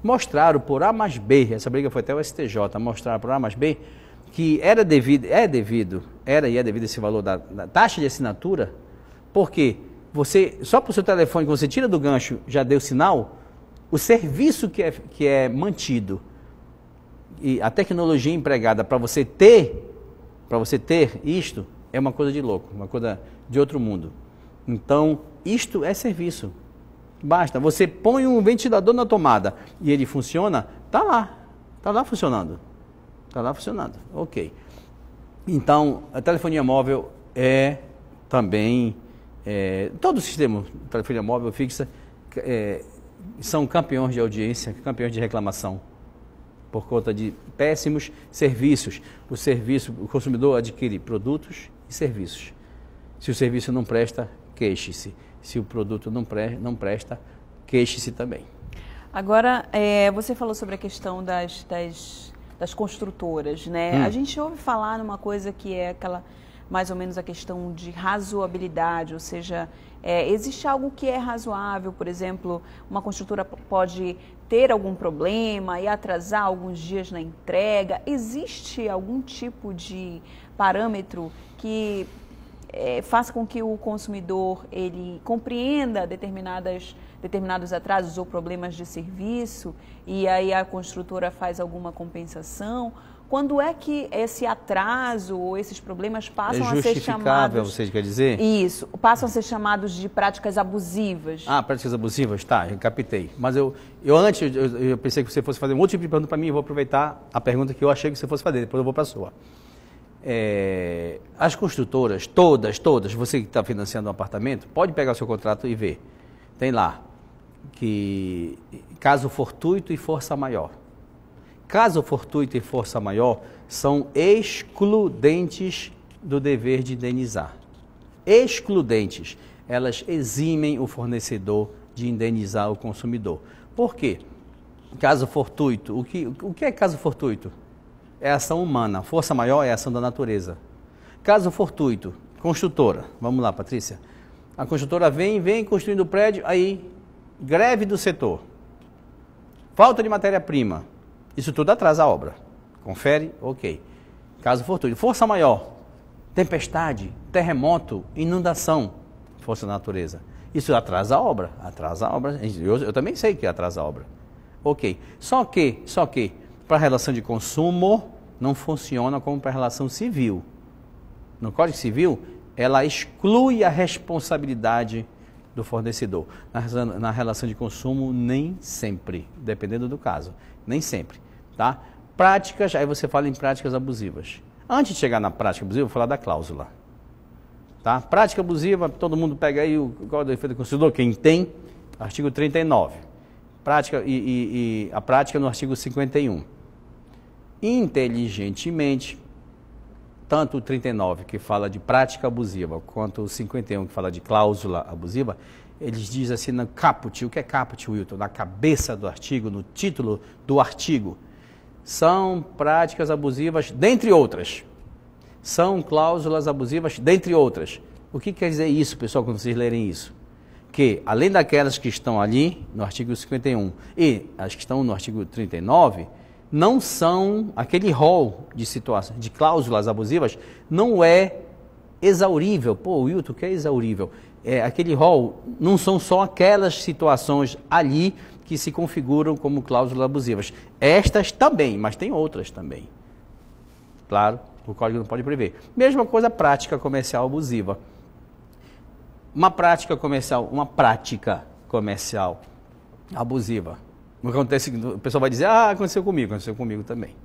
mostraram por A mais B, essa briga foi até o STJ, mostraram por A mais B que era devido, é devido, era e é devido esse valor da, da taxa de assinatura, porque você, só para o seu telefone que você tira do gancho já deu sinal, o serviço que é, que é mantido e a tecnologia empregada para você ter, para você ter isto, é uma coisa de louco, uma coisa de outro mundo. Então, isto é serviço. Basta, você põe um ventilador na tomada e ele funciona, tá lá, tá lá funcionando. Está lá funcionando. Ok. Então, a telefonia móvel é também. É, todo o sistema, telefonia móvel fixa, é, são campeões de audiência, campeões de reclamação, por conta de péssimos serviços. O serviço, o consumidor adquire produtos e serviços. Se o serviço não presta, queixe-se. Se o produto não presta, não presta queixe-se também. Agora, é, você falou sobre a questão das, das das construtoras, né? Hum. A gente ouve falar numa coisa que é aquela mais ou menos a questão de razoabilidade, ou seja, é, existe algo que é razoável, por exemplo, uma construtora pode ter algum problema e atrasar alguns dias na entrega. Existe algum tipo de parâmetro que é, faça com que o consumidor ele compreenda determinadas determinados atrasos ou problemas de serviço e aí a construtora faz alguma compensação? Quando é que esse atraso ou esses problemas passam é a ser é chamados? você quer dizer? Isso, passam a ser chamados de práticas abusivas. Ah, práticas abusivas, tá, captei. Mas eu, eu antes eu, eu, pensei que você fosse fazer um outro tipo de pergunta para mim, eu vou aproveitar a pergunta que eu achei que você fosse fazer, depois eu vou para a sua. É, as construtoras, todas, todas, você que está financiando um apartamento, pode pegar o seu contrato e ver. Tem lá que caso fortuito e força maior. Caso fortuito e força maior são excludentes do dever de indenizar. Excludentes, elas eximem o fornecedor de indenizar o consumidor. Por quê? Caso fortuito, o que, o que é caso fortuito? É ação humana, força maior é ação da natureza. Caso fortuito, construtora, vamos lá, Patrícia. A construtora vem, vem construindo o prédio, aí greve do setor, falta de matéria-prima, isso tudo atrasa a obra. Confere? Ok. Caso fortuito. Força maior, tempestade, terremoto, inundação, força da natureza. Isso atrasa a obra, atrasa a obra. Eu, eu também sei que atrasa a obra. Ok. Só que, só que, para a relação de consumo, não funciona como para a relação civil. No Código Civil, ela exclui a responsabilidade do fornecedor. Na, na relação de consumo, nem sempre, dependendo do caso, nem sempre, tá? Práticas, aí você fala em práticas abusivas. Antes de chegar na prática abusiva, eu vou falar da cláusula. Tá? Prática abusiva, todo mundo pega aí o Código de Defesa do Consumidor, quem tem, artigo 39. Prática, e, e, e a prática no artigo 51. Inteligentemente, tanto o 39, que fala de prática abusiva, quanto o 51, que fala de cláusula abusiva, eles dizem assim no caput, o que é caput, Wilton? Na cabeça do artigo, no título do artigo. São práticas abusivas, dentre outras. São cláusulas abusivas, dentre outras. O que quer dizer isso, pessoal, quando vocês lerem isso? Que, além daquelas que estão ali no artigo 51 e as que estão no artigo 39, não são, aquele rol de situações, de cláusulas abusivas, não é exaurível. Pô, Wilton, o que é exaurível? É, aquele rol não são só aquelas situações ali que se configuram como cláusulas abusivas. Estas também, mas tem outras também. Claro, o código não pode prever. Mesma coisa prática comercial abusiva. Uma prática comercial, uma prática comercial abusiva Acontece, o pessoal vai dizer, ah, aconteceu comigo, aconteceu comigo também.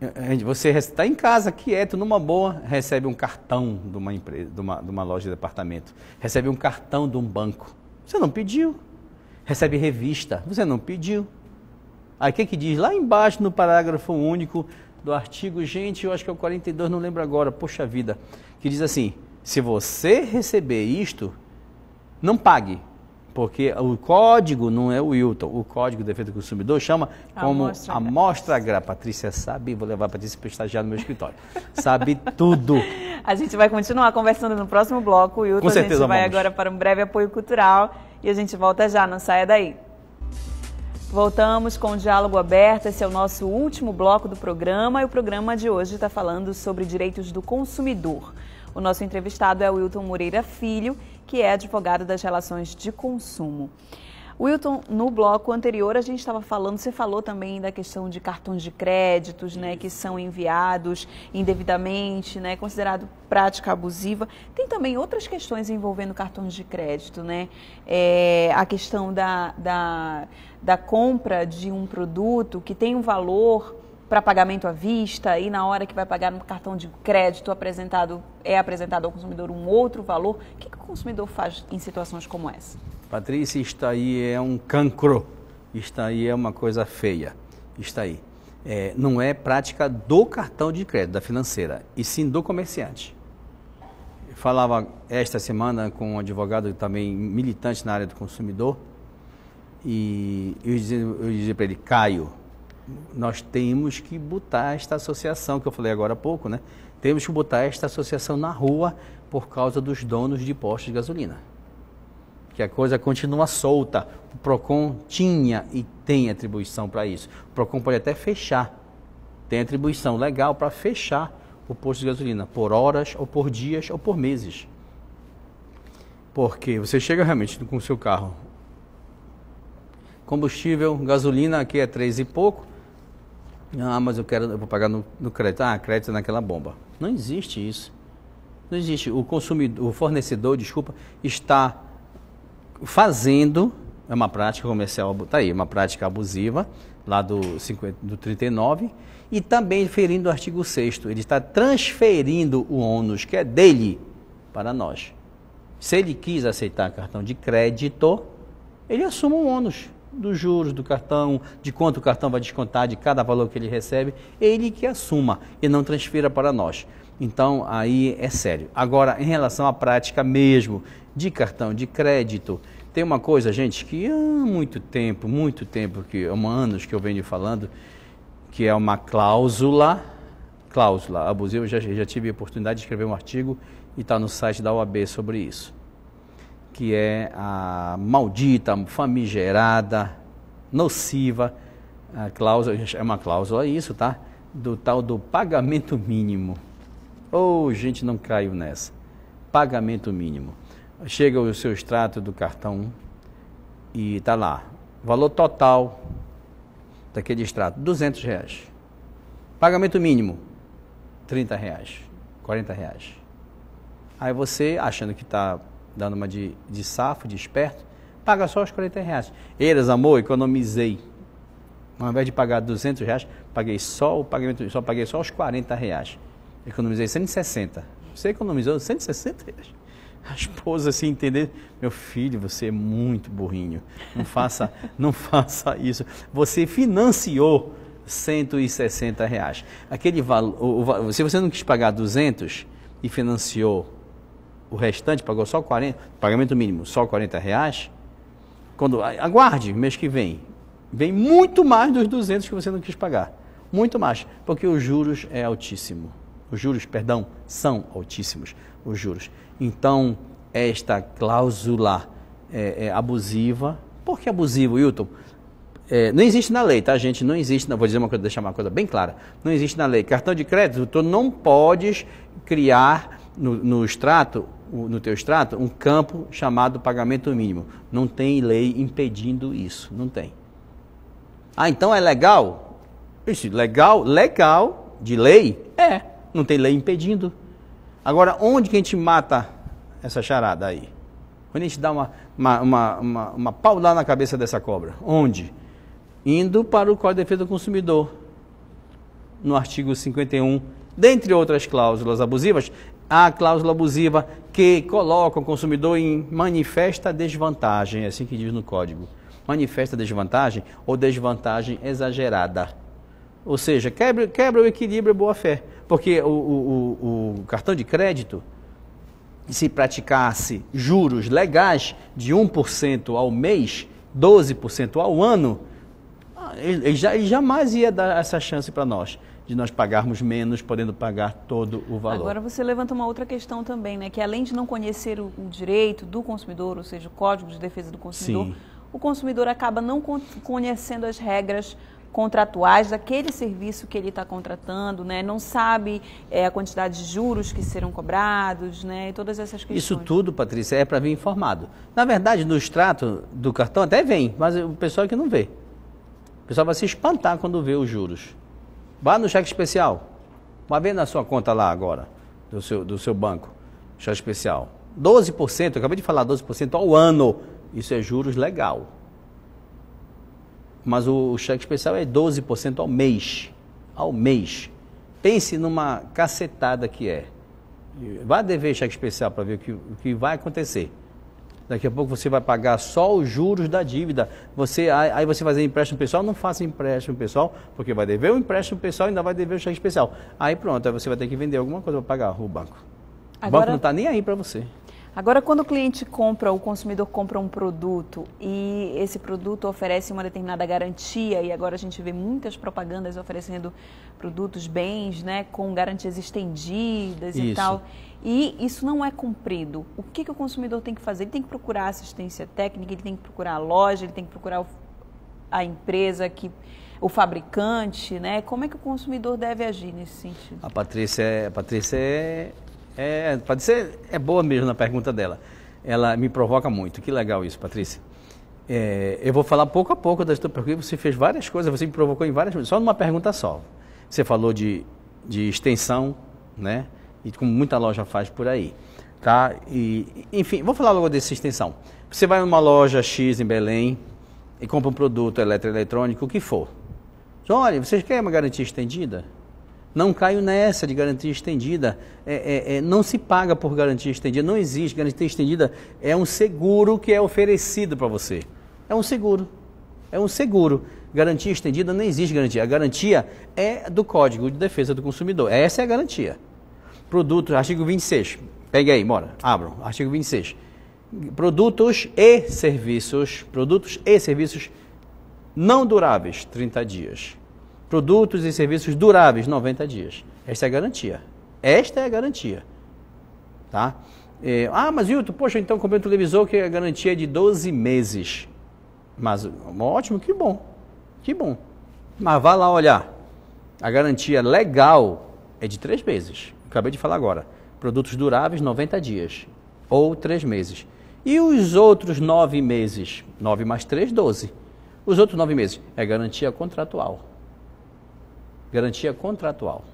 Eh, eh, você está em casa, quieto, numa boa, recebe um cartão de uma, empresa, de uma, de uma loja de departamento, recebe um cartão de um banco. Você não pediu. Recebe revista, você não pediu. Aí o que, que diz? Lá embaixo, no parágrafo único do artigo, gente, eu acho que é o 42, não lembro agora, poxa vida, que diz assim, se você receber isto, não pague, porque o código não é o Wilton, o código de defesa do consumidor chama como amostra, amostra grátis. Patrícia sabe, vou levar a Patrícia para estagiar no meu escritório. sabe tudo. A gente vai continuar conversando no próximo bloco, Wilton. Com certeza, a gente vai vamos. agora para um breve apoio cultural e a gente volta já, não saia daí. Voltamos com o Diálogo Aberto, esse é o nosso último bloco do programa e o programa de hoje está falando sobre direitos do consumidor. O nosso entrevistado é o Wilton Moreira Filho que é advogado das relações de consumo. Wilton, no bloco anterior a gente estava falando, você falou também da questão de cartões de créditos, né, que são enviados indevidamente, né, considerado prática abusiva. Tem também outras questões envolvendo cartões de crédito, né, é, a questão da, da, da compra de um produto que tem um valor para pagamento à vista e na hora que vai pagar no cartão de crédito apresentado é apresentado ao consumidor um outro valor. O que, que o consumidor faz em situações como essa? Patrícia, isto aí é um cancro, Isto aí é uma coisa feia, Isto aí. É, não é prática do cartão de crédito, da financeira, e sim do comerciante. Eu falava esta semana com um advogado também militante na área do consumidor, e eu dizia, eu dizia para ele, Caio, nós temos que botar esta associação, que eu falei agora há pouco, né? Temos que botar esta associação na rua por causa dos donos de postos de gasolina. Que a coisa continua solta. O PROCON tinha e tem atribuição para isso. O PROCON pode até fechar. Tem atribuição legal para fechar o posto de gasolina por horas, ou por dias, ou por meses. Porque você chega realmente com o seu carro, combustível, gasolina aqui é três e pouco, ah, mas eu quero, eu vou pagar no, no crédito. Ah, crédito naquela bomba. Não existe isso. Não existe. O consumidor, o fornecedor, desculpa, está fazendo é uma prática comercial, tá aí, uma prática abusiva lá do, 50, do 39 e também ferindo o artigo 6 ele está transferindo o ônus que é dele para nós. Se ele quis aceitar cartão de crédito, ele assuma o ônus dos juros do cartão, de quanto o cartão vai descontar de cada valor que ele recebe, ele que assuma e não transfira para nós. Então aí é sério. Agora, em relação à prática mesmo de cartão de crédito, tem uma coisa, gente, que há muito tempo, muito tempo, que há anos que eu venho falando, que é uma cláusula, cláusula abusiva. Eu já, já tive a oportunidade de escrever um artigo e está no site da OAB sobre isso que é a maldita, famigerada, nociva a cláusula, é uma cláusula isso, tá? Do tal do pagamento mínimo. Ou oh, gente, não caiu nessa. Pagamento mínimo. Chega o seu extrato do cartão e tá lá. Valor total daquele extrato, 200 reais. Pagamento mínimo, 30 reais, 40 reais. Aí você, achando que está dando uma de, de safo, de esperto, paga só os 40 reais. Eles, amor, economizei. Ao invés de pagar 200 reais, paguei só o pagamento, só paguei só os 40 reais. Economizei 160. Você economizou 160 reais. A esposa se assim, entender, meu filho, você é muito burrinho. Não faça, não faça isso. Você financiou 160 reais. Aquele valor, se você não quis pagar 200 e financiou o restante pagou só 40, pagamento mínimo só 40 reais, quando, aguarde mês que vem, vem muito mais dos 200 que você não quis pagar, muito mais, porque os juros é altíssimo, os juros, perdão, são altíssimos, os juros. Então, esta cláusula é, é abusiva, por que abusivo, Hilton? É, não existe na lei, tá, gente? Não existe, não, vou dizer uma coisa, deixar uma coisa bem clara. Não existe na lei. Cartão de crédito, tu não podes criar no, no extrato, no teu extrato, um campo chamado pagamento mínimo. Não tem lei impedindo isso, não tem. Ah, então é legal? Isso, legal, legal, de lei? É, não tem lei impedindo. Agora, onde que a gente mata essa charada aí? Quando a gente dá uma, uma, uma, uma, uma paulada na cabeça dessa cobra? Onde? Indo para o Código de Defesa do Consumidor, no artigo 51, dentre outras cláusulas abusivas, a cláusula abusiva que coloca o consumidor em manifesta desvantagem, é assim que diz no código. Manifesta desvantagem ou desvantagem exagerada. Ou seja, quebra, quebra o equilíbrio e boa-fé. Porque o, o, o, o cartão de crédito, se praticasse juros legais de 1% ao mês, 12% ao ano, ah, ele, jamais ia dar essa chance para nós de nós pagarmos menos, podendo pagar todo o valor. Agora você levanta uma outra questão também, né? Que além de não conhecer o, o direito do consumidor, ou seja, o Código de Defesa do Consumidor, Sim. o consumidor acaba não conhecendo as regras contratuais daquele serviço que ele está contratando, né? Não sabe é, a quantidade de juros que serão cobrados, né? E todas essas questões. Isso tudo, Patrícia, é para vir informado. Na verdade, no extrato do cartão até vem, mas o pessoal é que não vê. O pessoal vai se espantar quando vê os juros. Vá no cheque especial. Vá ver na sua conta lá agora, do seu, do seu banco, cheque especial. 12%, eu acabei de falar 12% ao ano. Isso é juros legal. Mas o, o cheque especial é 12% ao mês. Ao mês. Pense numa cacetada que é. Vá dever cheque especial para ver o que, o que vai acontecer. Daqui a pouco você vai pagar só os juros da dívida. Você, aí você fazer empréstimo pessoal, não faça empréstimo pessoal, porque vai dever o empréstimo pessoal e ainda vai dever o cheque especial. Aí pronto, aí você vai ter que vender alguma coisa para pagar o banco. Agora... O banco não está nem aí para você. Agora, quando o cliente compra, o consumidor compra um produto e esse produto oferece uma determinada garantia, e agora a gente vê muitas propagandas oferecendo produtos, bens, né, com garantias estendidas isso. e tal, e isso não é cumprido, o que, que o consumidor tem que fazer? Ele tem que procurar assistência técnica, ele tem que procurar a loja, ele tem que procurar a empresa que o fabricante, né? Como é que o consumidor deve agir nesse sentido? A Patrícia, é, a Patrícia é, é, ser é boa mesmo na pergunta dela. Ela me provoca muito. Que legal isso, Patrícia. É, eu vou falar pouco a pouco da sua pergunta. Você fez várias coisas, você me provocou em várias coisas, só numa pergunta só. Você falou de, de extensão, né? E como muita loja faz por aí. Tá? E, enfim, vou falar logo dessa extensão. Você vai numa loja X em Belém e compra um produto eletroeletrônico, o que for. olha, vocês querem uma garantia estendida? Não caio nessa de garantia estendida. É, é, é, não se paga por garantia estendida, não existe. Garantia estendida é um seguro que é oferecido para você. É um seguro. É um seguro. Garantia estendida não existe garantia. A garantia é do Código de Defesa do Consumidor. Essa é a garantia. Produto, artigo 26. Pegue aí, bora. Abram. Artigo 26. Produtos e serviços. Produtos e serviços não duráveis, 30 dias. Produtos e serviços duráveis, 90 dias. Esta é a garantia. Esta é a garantia. Tá? É, ah, mas Hilton, poxa, então comprei um televisor que a é garantia é de 12 meses. Mas ótimo, que bom. Que bom. Mas vá lá olhar. A garantia legal é de 3 meses. Acabei de falar agora. Produtos duráveis, 90 dias. Ou 3 meses. E os outros 9 meses? 9 mais 3, 12. Os outros 9 meses é garantia contratual. Garantia contratual.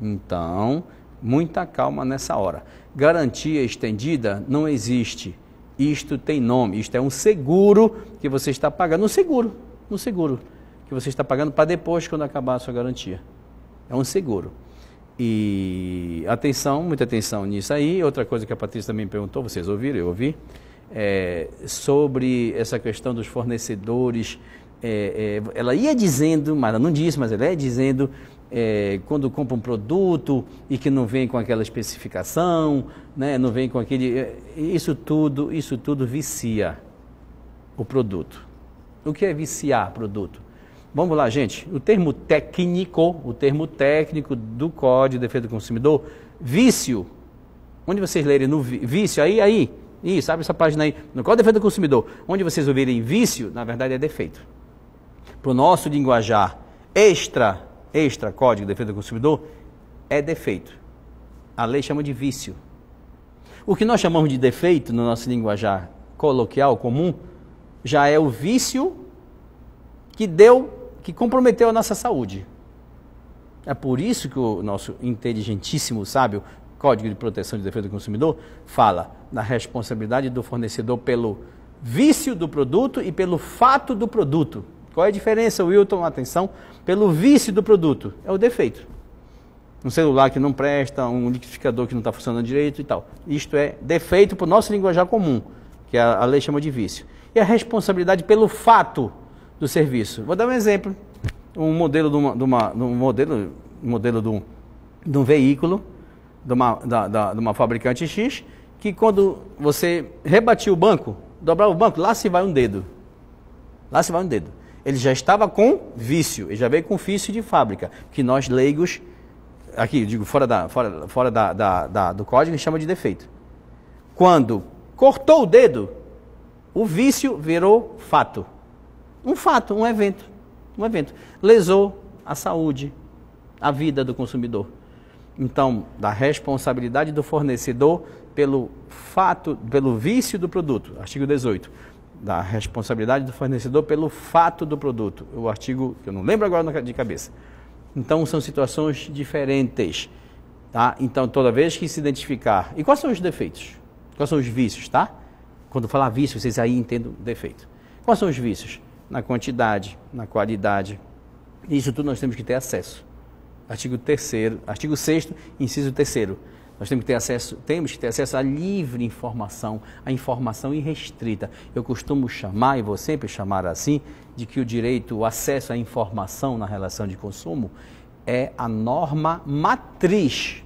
Então, muita calma nessa hora. Garantia estendida não existe. Isto tem nome, isto é um seguro que você está pagando. Um seguro, um seguro que você está pagando para depois, quando acabar a sua garantia. É um seguro. E atenção, muita atenção nisso aí. Outra coisa que a Patrícia também perguntou, vocês ouviram, eu ouvi, é sobre essa questão dos fornecedores é, é, ela ia dizendo, mas ela não disse, mas ela ia é dizendo é, quando compra um produto e que não vem com aquela especificação, né, não vem com aquele. É, isso tudo, isso tudo vicia o produto. O que é viciar produto? Vamos lá, gente. O termo técnico, o termo técnico do Código de Defesa do Consumidor, vício. Onde vocês lerem no vício, aí, aí, isso, sabe essa página aí, no Código de Defesa do Consumidor, onde vocês ouvirem vício, na verdade é defeito para o nosso linguajar extra, extra código de defesa do consumidor, é defeito. A lei chama de vício. O que nós chamamos de defeito no nosso linguajar coloquial comum já é o vício que deu, que comprometeu a nossa saúde. É por isso que o nosso inteligentíssimo sábio Código de Proteção de Defesa do Consumidor fala na responsabilidade do fornecedor pelo vício do produto e pelo fato do produto. Qual é a diferença, Wilton? Atenção, pelo vício do produto. É o defeito. Um celular que não presta, um liquidificador que não está funcionando direito e tal. Isto é defeito para o nosso linguajar comum, que a, lei chama de vício. E a responsabilidade pelo fato do serviço. Vou dar um exemplo. Um modelo de, uma, de, uma, de um modelo, modelo de um, de um veículo de uma, da, da, de uma fabricante X, que quando você rebatia o banco, dobrava o banco, lá se vai um dedo. Lá se vai um dedo. Ele já estava com vício, ele já veio com vício de fábrica, que nós leigos, aqui digo fora, da, fora, fora da, da, da do código, chama de defeito. Quando cortou o dedo, o vício virou fato. Um fato, um evento. Um evento. Lesou a saúde, a vida do consumidor. Então, da responsabilidade do fornecedor pelo fato, pelo vício do produto, artigo 18 da responsabilidade do fornecedor pelo fato do produto. O artigo que eu não lembro agora de cabeça. Então são situações diferentes, tá? Então toda vez que se identificar e quais são os defeitos, quais são os vícios, tá? Quando falar vício, vocês aí entendem defeito. Quais são os vícios? Na quantidade, na qualidade. Isso tudo nós temos que ter acesso. Artigo 3 artigo 6 inciso 3 nós temos que ter acesso, temos que ter acesso à livre informação, à informação irrestrita. Eu costumo chamar, e vou sempre chamar assim, de que o direito, o acesso à informação na relação de consumo é a norma matriz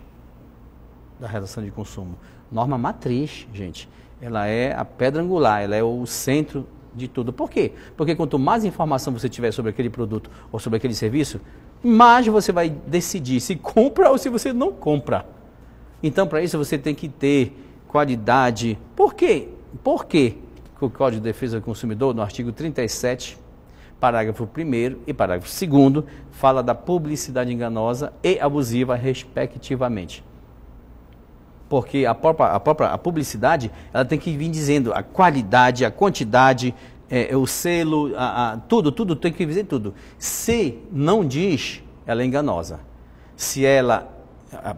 da relação de consumo. Norma matriz, gente, ela é a pedra angular, ela é o centro de tudo. Por quê? Porque quanto mais informação você tiver sobre aquele produto ou sobre aquele serviço, mais você vai decidir se compra ou se você não compra. Então, para isso, você tem que ter qualidade. Por quê? Por quê que o Código de Defesa do Consumidor, no artigo 37, parágrafo 1 e parágrafo 2, fala da publicidade enganosa e abusiva, respectivamente? Porque a própria, a própria a publicidade ela tem que vir dizendo a qualidade, a quantidade, é, é o selo, a, a, tudo, tudo, tem que dizer tudo. Se não diz, ela é enganosa. Se ela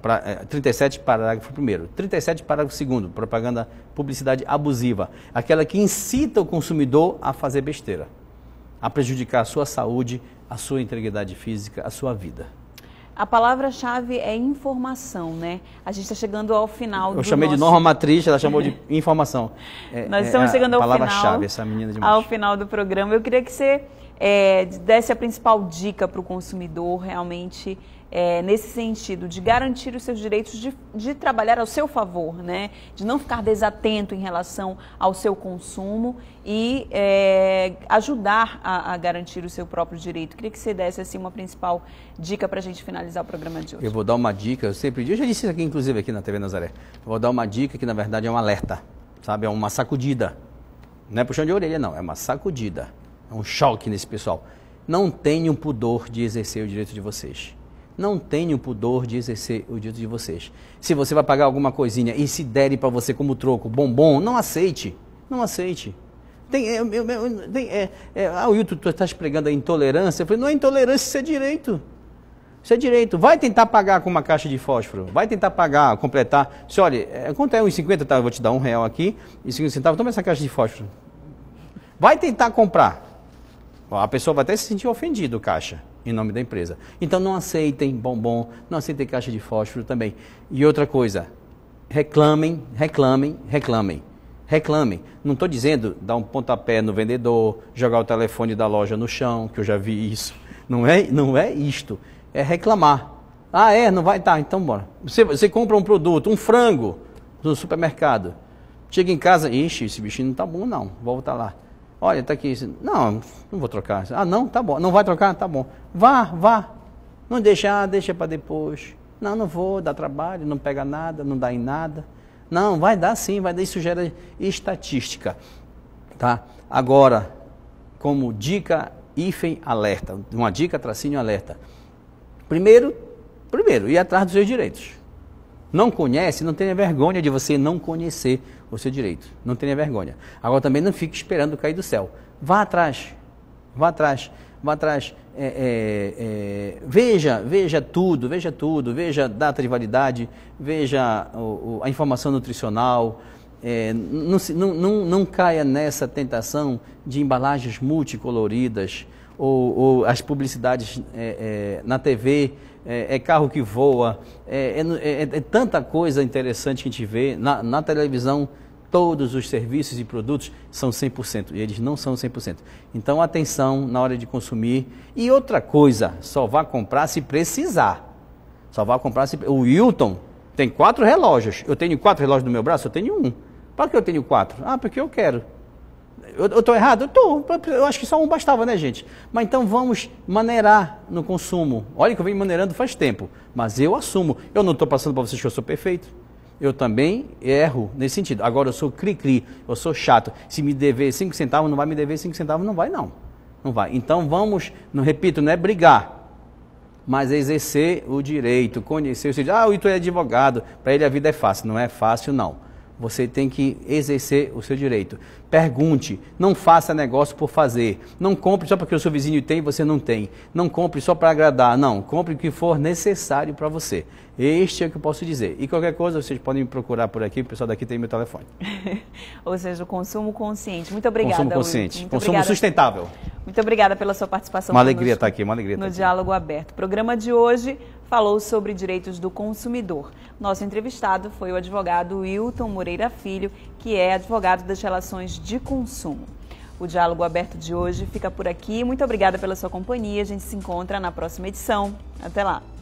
pra, 37, parágrafo 1. 37, parágrafo 2. Propaganda, publicidade abusiva. Aquela que incita o consumidor a fazer besteira, a prejudicar a sua saúde, a sua integridade física, a sua vida. A palavra-chave é informação, né? A gente está chegando ao final. Eu chamei nosso... de norma matriz, ela chamou de informação. É, Nós é estamos é chegando ao palavra final. Palavra-chave, essa menina de Ao final do programa, eu queria que você é, desse a principal dica para o consumidor realmente é, nesse sentido, de garantir os seus direitos, de, de trabalhar ao seu favor, né? de não ficar desatento em relação ao seu consumo e é, ajudar a, a, garantir o seu próprio direito. Queria que você desse assim, uma principal dica para a gente finalizar o programa de hoje. Eu vou dar uma dica, eu sempre eu já disse isso aqui, inclusive, aqui na TV Nazaré. Eu vou dar uma dica que, na verdade, é um alerta, sabe? É uma sacudida. Não é puxão de orelha, não, é uma sacudida. É um choque nesse pessoal. Não tenham pudor de exercer o direito de vocês não tenho pudor de exercer o direito de vocês. Se você vai pagar alguma coisinha e se derem para você como troco bombom, não aceite. Não aceite. Tem, é, tem, é, é ah, o YouTube está pregando a intolerância. Eu falei, não é intolerância, isso é direito. Isso é direito. Vai tentar pagar com uma caixa de fósforo. Vai tentar pagar, completar. Se olha, é, quanto é 1,50? Tá, eu vou te dar um real aqui e 5 centavos. Toma essa caixa de fósforo. Vai tentar comprar. a pessoa vai até se sentir ofendido, caixa em nome da empresa. Então não aceitem bombom, não aceitem caixa de fósforo também. E outra coisa, reclamem, reclamem, reclamem. Reclamem. Não estou dizendo dar um pontapé no vendedor, jogar o telefone da loja no chão, que eu já vi isso. Não é, não é isto. É reclamar. Ah, é? Não vai? Tá, então bora. Você, você compra um produto, um frango, no supermercado. Chega em casa, ixi, esse bichinho não tá bom não, Volta lá. Olha, tá aqui. Não, não vou trocar. Ah, não, tá bom. Não vai trocar? Tá bom. Vá, vá. Não deixar, deixa ah, para depois. Não, não vou, dá trabalho, não pega nada, não dá em nada. Não, vai dar sim, vai dar. Isso gera estatística. Tá? Agora, como dica, hífen, alerta. Uma dica, tracinho, alerta. Primeiro, primeiro, ir atrás dos seus direitos. Não conhece, não tenha vergonha de você não conhecer o seu direito. Não tenha vergonha. Agora também não fique esperando cair do céu. Vá atrás. Vá atrás. Vá atrás. É, é, é, veja, veja tudo, veja tudo, veja data de validade, veja o, o, a informação nutricional. É, não, não, não, não caia nessa tentação de embalagens multicoloridas ou, ou as publicidades é, é, na TV é, é carro que voa, é é, é, é, tanta coisa interessante que a gente vê. Na, na televisão, todos os serviços e produtos são 100%, e eles não são 100%. Então, atenção na hora de consumir. E outra coisa, só vá comprar se precisar. Só vá comprar se... O Hilton tem quatro relógios. Eu tenho quatro relógios no meu braço, eu tenho um. Para que eu tenho quatro? Ah, porque eu quero. Eu estou errado? Eu, tô, eu acho que só um bastava, né, gente? Mas então vamos maneirar no consumo. Olha que eu venho maneirando faz tempo, mas eu assumo. Eu não estou passando para vocês que eu sou perfeito. Eu também erro nesse sentido. Agora eu sou cri-cri, eu sou chato. Se me dever 5 centavos, não vai me dever 5 centavos, não vai não. Não vai. Então vamos, não repito, não é brigar, mas é exercer o direito, conhecer o direito. Ah, o Itu é advogado, para ele a vida é fácil. Não é fácil, não. Você tem que exercer o seu direito. Pergunte, não faça negócio por fazer. Não compre só porque o seu vizinho tem e você não tem. Não compre só para agradar, não. Compre o que for necessário para você. Este é o que eu posso dizer. E qualquer coisa vocês podem me procurar por aqui, o pessoal daqui tem meu telefone. Ou seja, o consumo consciente. Muito obrigada. Consumo consciente, Muito consumo obrigada. sustentável. Muito obrigada pela sua participação. Uma alegria estar aqui, uma alegria. No Diálogo aqui. Aberto. programa de hoje falou sobre direitos do consumidor. Nosso entrevistado foi o advogado Wilton Moreira Filho, que é advogado das relações de consumo. O diálogo aberto de hoje fica por aqui. Muito obrigada pela sua companhia. A gente se encontra na próxima edição. Até lá.